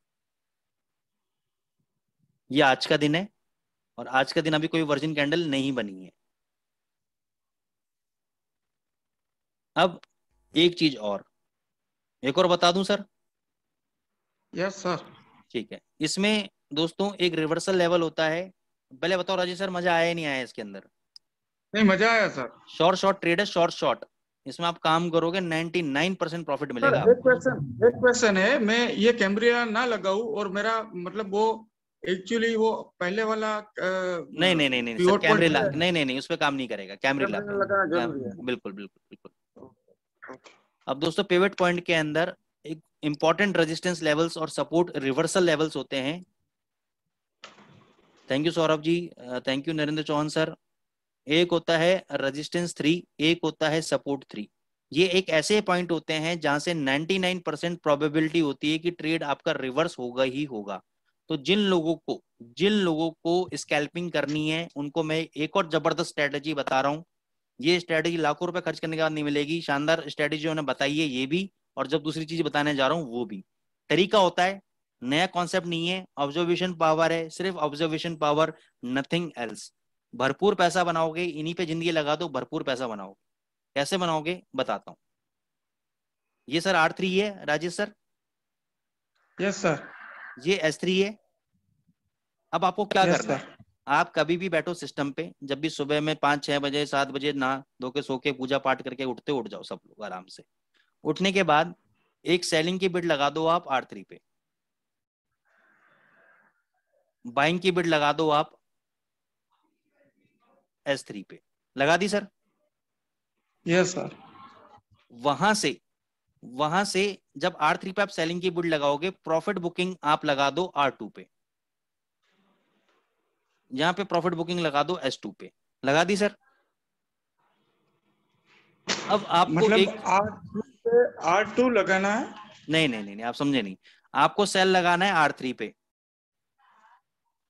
ये आज का दिन है और आज का दिन अभी कोई वर्जिन कैंडल नहीं बनी है अब एक चीज और एक और बता दूं सर यस सर ठीक है इसमें दोस्तों एक रिवर्सल लेवल होता है पहले बताओ राजेश सर मजा आया नहीं आया इसके अंदर नहीं मजा आया सर शॉर्ट शॉर्ट ट्रेड है शॉर्ट शॉर्ट इसमें आप काम करोगे 99 परसेंट प्रॉफिट मिलेगा एक क्वेश्चन एक क्वेश्चन है मैं ये कैम्ब्रिया ना लगाऊ और मेरा मतलब वो एक्चुअली वो पहले वाला आ, नहीं नहीं नहीं नहीं कैमरे नहीं नहीं नहीं उस पर काम नहीं करेगा कैमरे बिल्कुल बिल्कुल बिल्कुल अब दोस्तों पेवेट पॉइंट के अंदर एक इम्पोर्टेंट रेजिस्टेंस लेवल्स और सपोर्ट रिवर्सल लेवल्स होते हैं thank you Saurabh ji thank you Narendra Chauhan sir एक होता है रेजिस्टेंस थ्री एक होता है सपोर्ट थ्री ये एक ऐसे पॉइंट होते हैं जहां से 99 परसेंट प्रॉबेबिलिटी होती है कि ट्रेड आपका रिवर्स होगा ही होगा तो जिन लोगों को जिन लोगों को स्कैल्पिंग करनी है उनको मैं एक और जबरदस्त स्ट्रेटेजी बता रहा हूँ ये स्ट्रेटेजी लाखों रुपए खर्च करने के बाद नहीं मिलेगी शानदार स्ट्रेटेजी उन्हें बताई है ये भी और जब दूसरी चीज बताने जा रहा हूँ वो भी तरीका होता है नया कॉन्सेप्ट नहीं है ऑब्जर्वेशन पावर है सिर्फ ऑब्जर्वेशन पावर नथिंग एल्स भरपूर पैसा बनाओगे इन्हीं पे जिंदगी लगा दो भरपूर पैसा बनाओगे कैसे बनाओगे बताता हूँ ये सर आर थ्री है राजेश सर यस सर ये एस थ्री है अब आपको क्या yes, करना है आप कभी भी बैठो सिस्टम पे जब भी सुबह में पांच छह बजे सात बजे ना धो के सो के पूजा पाठ करके उठते उठ जाओ सब लोग आराम से उठने के बाद एक सेलिंग की बिड लगा दो आप आर थ्री पे बाइंग की बिड लगा दो आप एस थ्री पे लगा दी सर यस yes, सर वहां से वहां से जब आर थ्री पे आप सेलिंग की बुड लगाओगे प्रॉफिट बुकिंग आप लगा दो आर टू पे यहां पे प्रॉफिट बुकिंग लगा दो एस टू पे लगा दी सर अब आपको मतलब एक आर टू पे आर टू लगाना है नहीं नहीं नहीं, नहीं आप समझे नहीं आपको सेल लगाना है आर थ्री पे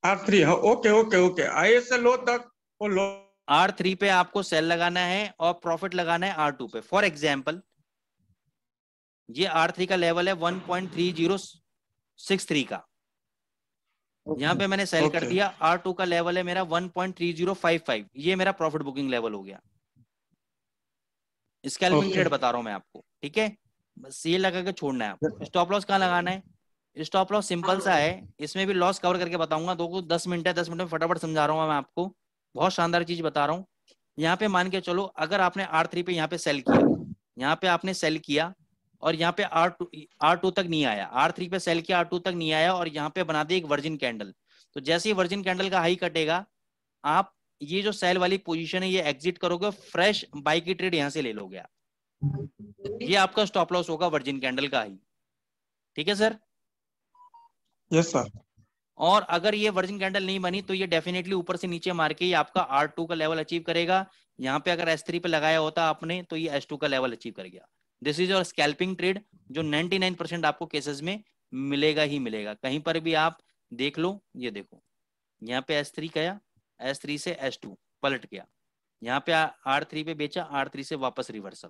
R three okay okay okay I S L O तक लो आर थ्री पे आपको सेल लगाना है और प्रॉफिट लगाना है आर टू पे फॉर एग्जाम्पल ये आर थ्री का लेवल है one point three zero six three का okay. यहाँ पे मैंने सेल okay. कर दिया आर टू का लेवल है मेरा one point three zero five five ये मेरा प्रॉफिट बुकिंग लेवल हो गया स्कैल्पिंग okay. बता रहा हूं मैं आपको ठीक है बस ये लगा के छोड़ना है आपको स्टॉप लॉस कहाँ लगाना है स्टॉप लॉस सिंपल सा है इसमें भी लॉस कवर करके बताऊंगा दो को दस मिनट है दस मिनट में फटाफट समझा रहा हूँ मैं आपको बहुत शानदार चीज बता रहा हूँ यहाँ पे मान के चलो अगर आपने आर थ्री पे यहाँ पे सेल किया यहाँ पे आपने सेल किया और यहाँ पे आर टू आर टू तक नहीं आया आर थ्री पे सेल किया आर टू तक नहीं आया और यहाँ पे बना दी एक वर्जिन कैंडल तो जैसे ही वर्जिन कैंडल का हाई कटेगा आप ये जो सेल वाली पोजीशन है ये एग्जिट करोगे फ्रेश बाई की ट्रेड यहाँ से ले लोगे आप ये आपका स्टॉप लॉस होगा वर्जिन कैंडल का हाई ठीक है सर यस yes, सर और अगर ये वर्जिन कैंडल नहीं बनी तो ये डेफिनेटली ऊपर से नीचे मार के आपका आर टू का लेवल अचीव करेगा यहाँ पे अगर एस थ्री पे लगाया होता आपने तो ये एस टू का लेवल अचीव कर गया this is your scalping trade जो नाइनटी नाइन परसेंट आपको केसेस में मिलेगा ही मिलेगा कहीं पर भी आप देख लो ये देखो यहाँ पे एस थ्री गया एस थ्री से एस टू पलट गया यहाँ पे आर थ्री पे बेचा आर थ्री से वापस रिवर्सल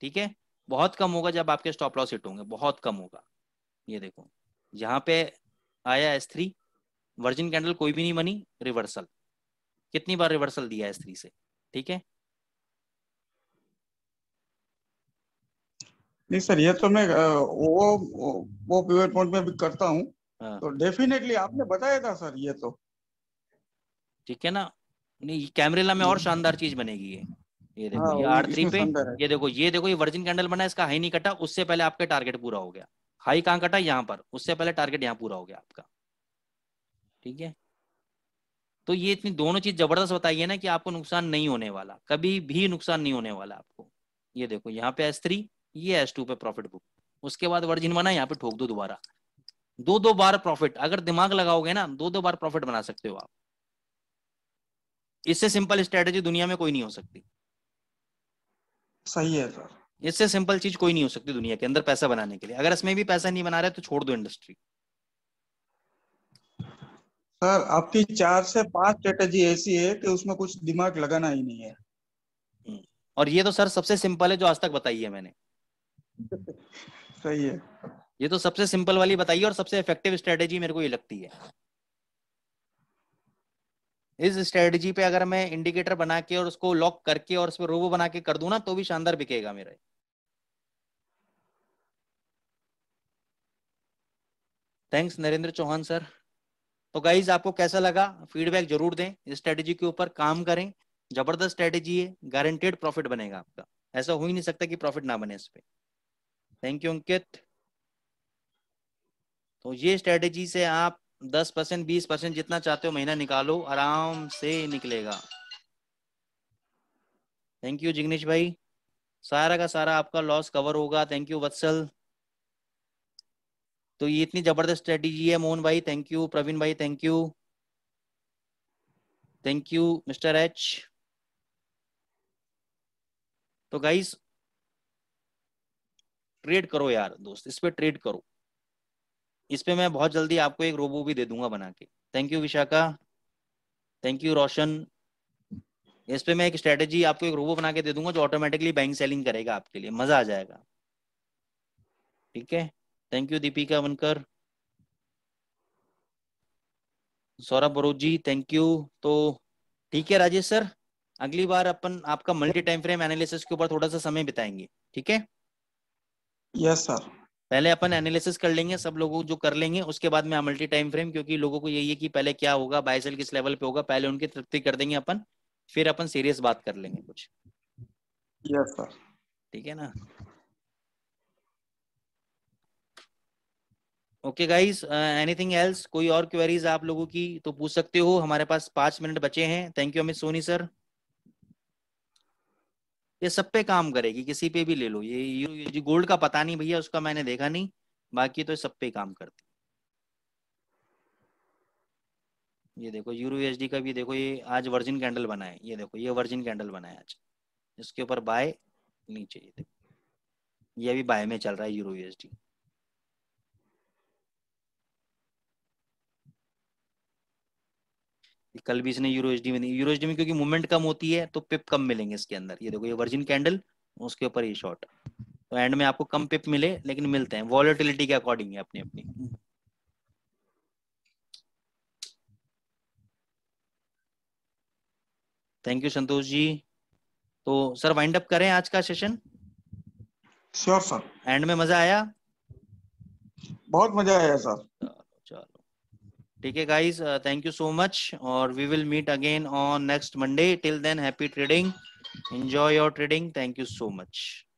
ठीक है बहुत कम होगा जब आपके स्टॉप लॉस हिट होंगे बहुत कम होगा ये देखो यहाँ पे आया एस थ्री वर्जिन कैंडल कोई भी नहीं बनी रिवर्सल कितनी बार रिवर्सल दिया एस थ्री से ठीक है नहीं सर ये तो मैं वो वो पिवट पॉइंट में भी करता हूँ हाँ। तो डेफिनेटली आपने बताया था सर ये तो ठीक है ना नहीं कैमरेला में और हम्म। शानदार चीज बनेगी ये ये देखो हाँ, ये आर थ्री पे ये देखो ये देखो ये वर्जिन कैंडल बना इसका हाई नहीं कटा उससे पहले आपका टारगेट पूरा हो गया हाई कहां कटा यहां पर उससे पहले टारगेट यहां पूरा हो गया आपका ठीक है तो ये इतनी दोनों चीज जबरदस्त बताइए ना कि आपको नुकसान नहीं होने वाला कभी भी नुकसान नहीं होने वाला आपको ये देखो यहाँ पे एस थ्री ये एस टू पे प्रॉफिट बुक उसके बाद वर्जिन बना यहाँ पे ठोक दो दोबारा दो दो बार प्रॉफिट अगर दिमाग लगाओगे ना दो दो बार प्रॉफिट बना सकते हो आप इससे सिंपल स्ट्रेटेजी दुनिया में कोई नहीं हो सकती सही है सर इससे सिंपल चीज कोई नहीं हो सकती दुनिया के अंदर पैसा बनाने के लिए अगर इसमें भी पैसा नहीं बना रहे तो छोड़ दो इंडस्ट्री सर आपकी चार से पांच स्ट्रेटेजी ऐसी है कि उसमें कुछ दिमाग लगाना ही नहीं है हम्म। और ये तो सर सबसे सिंपल है जो आज तक बताई है मैंने सही है ये तो सबसे सिंपल वाली बताई और सबसे इफेक्टिव स्ट्रेटेजी मेरे को ये लगती है इस स्ट्रेटजी पे अगर मैं इंडिकेटर बना के और उसको लॉक करके और उसमें रोबो बना के कर दू ना तो भी शानदार बिकेगा मेरा थैंक्स नरेंद्र चौहान सर तो गाइज आपको कैसा लगा फीडबैक जरूर दें इस स्ट्रेटेजी के ऊपर काम करें जबरदस्त स्ट्रेटेजी है गारंटेड प्रॉफिट बनेगा आपका ऐसा हो ही नहीं सकता कि प्रॉफिट ना बने इस पर थैंक यू अंकित तो ये स्ट्रेटेजी से आप दस परसेंट बीस परसेंट जितना चाहते हो महीना निकालो आराम से निकलेगा थैंक यू जिग्नेश भाई सारा का सारा आपका लॉस कवर होगा थैंक यू वत्सल तो ये इतनी जबरदस्त स्ट्रेटेजी है मोहन भाई थैंक यू प्रवीण भाई thank you thank you mister H तो गाइस ट्रेड करो यार दोस्त इस पे ट्रेड करो इस पे मैं बहुत जल्दी आपको एक रोबो भी दे दूंगा बना के thank you Vishakha thank you Roshan इस पे मैं एक स्ट्रेटेजी आपको एक रोबो बना के दे दूंगा जो ऑटोमेटिकली बैंक सेलिंग करेगा आपके लिए मजा आ जाएगा ठीक है थैंक यू दीपिका बनकर सौरभ बरोज जी थैंक यू तो ठीक है राजेश सर अगली बार अपन आपका मल्टी टाइम फ्रेम एनालिसिस के ऊपर थोड़ा सा समय बिताएंगे ठीक है यस सर पहले अपन एनालिसिस कर लेंगे सब लोगों जो कर लेंगे उसके बाद में मल्टी टाइम फ्रेम क्योंकि लोगों को यही है कि पहले क्या होगा बायसेल किस लेवल पे होगा पहले उनकी तृप्ति कर देंगे अपन फिर अपन सीरियस बात कर लेंगे कुछ यस सर ठीक है ना ओके गाइस एनीथिंग एल्स कोई और क्वेरीज आप लोगों की तो पूछ सकते हो हमारे पास पांच मिनट बचे हैं thank you Amit Soni sir ये सब पे काम करेगी किसी पे भी ले लो ये, गोल्ड का पता नहीं भैया उसका मैंने देखा नहीं बाकी तो सब पे काम करती ये देखो यूरो यूएसडी का भी देखो ये आज वर्जिन कैंडल बना है ये देखो ये वर्जिन कैंडल बना है आज इसके ऊपर बाय नीचे ये देखो ये अभी बाय में चल रहा है यूरो यूएसडी कल भी इसने यूरो में यूरो में क्योंकि मूवमेंट कम होती है तो पिप कम मिलेंगे इसके अंदर ये देखो ये वर्जिन कैंडल उसके ऊपर ये शॉर्ट तो एंड में आपको कम पिप मिले लेकिन मिलते हैं वॉलिटिलिटी के अकॉर्डिंग है अपनी अपनी थैंक यू संतोष जी तो सर वाइंड अप करें आज का सेशन श्योर सर एंड में मजा आया बहुत मजा आया सर ठीक है guys thank you so much और we will meet again on next Monday till then happy trading enjoy your trading thank you so much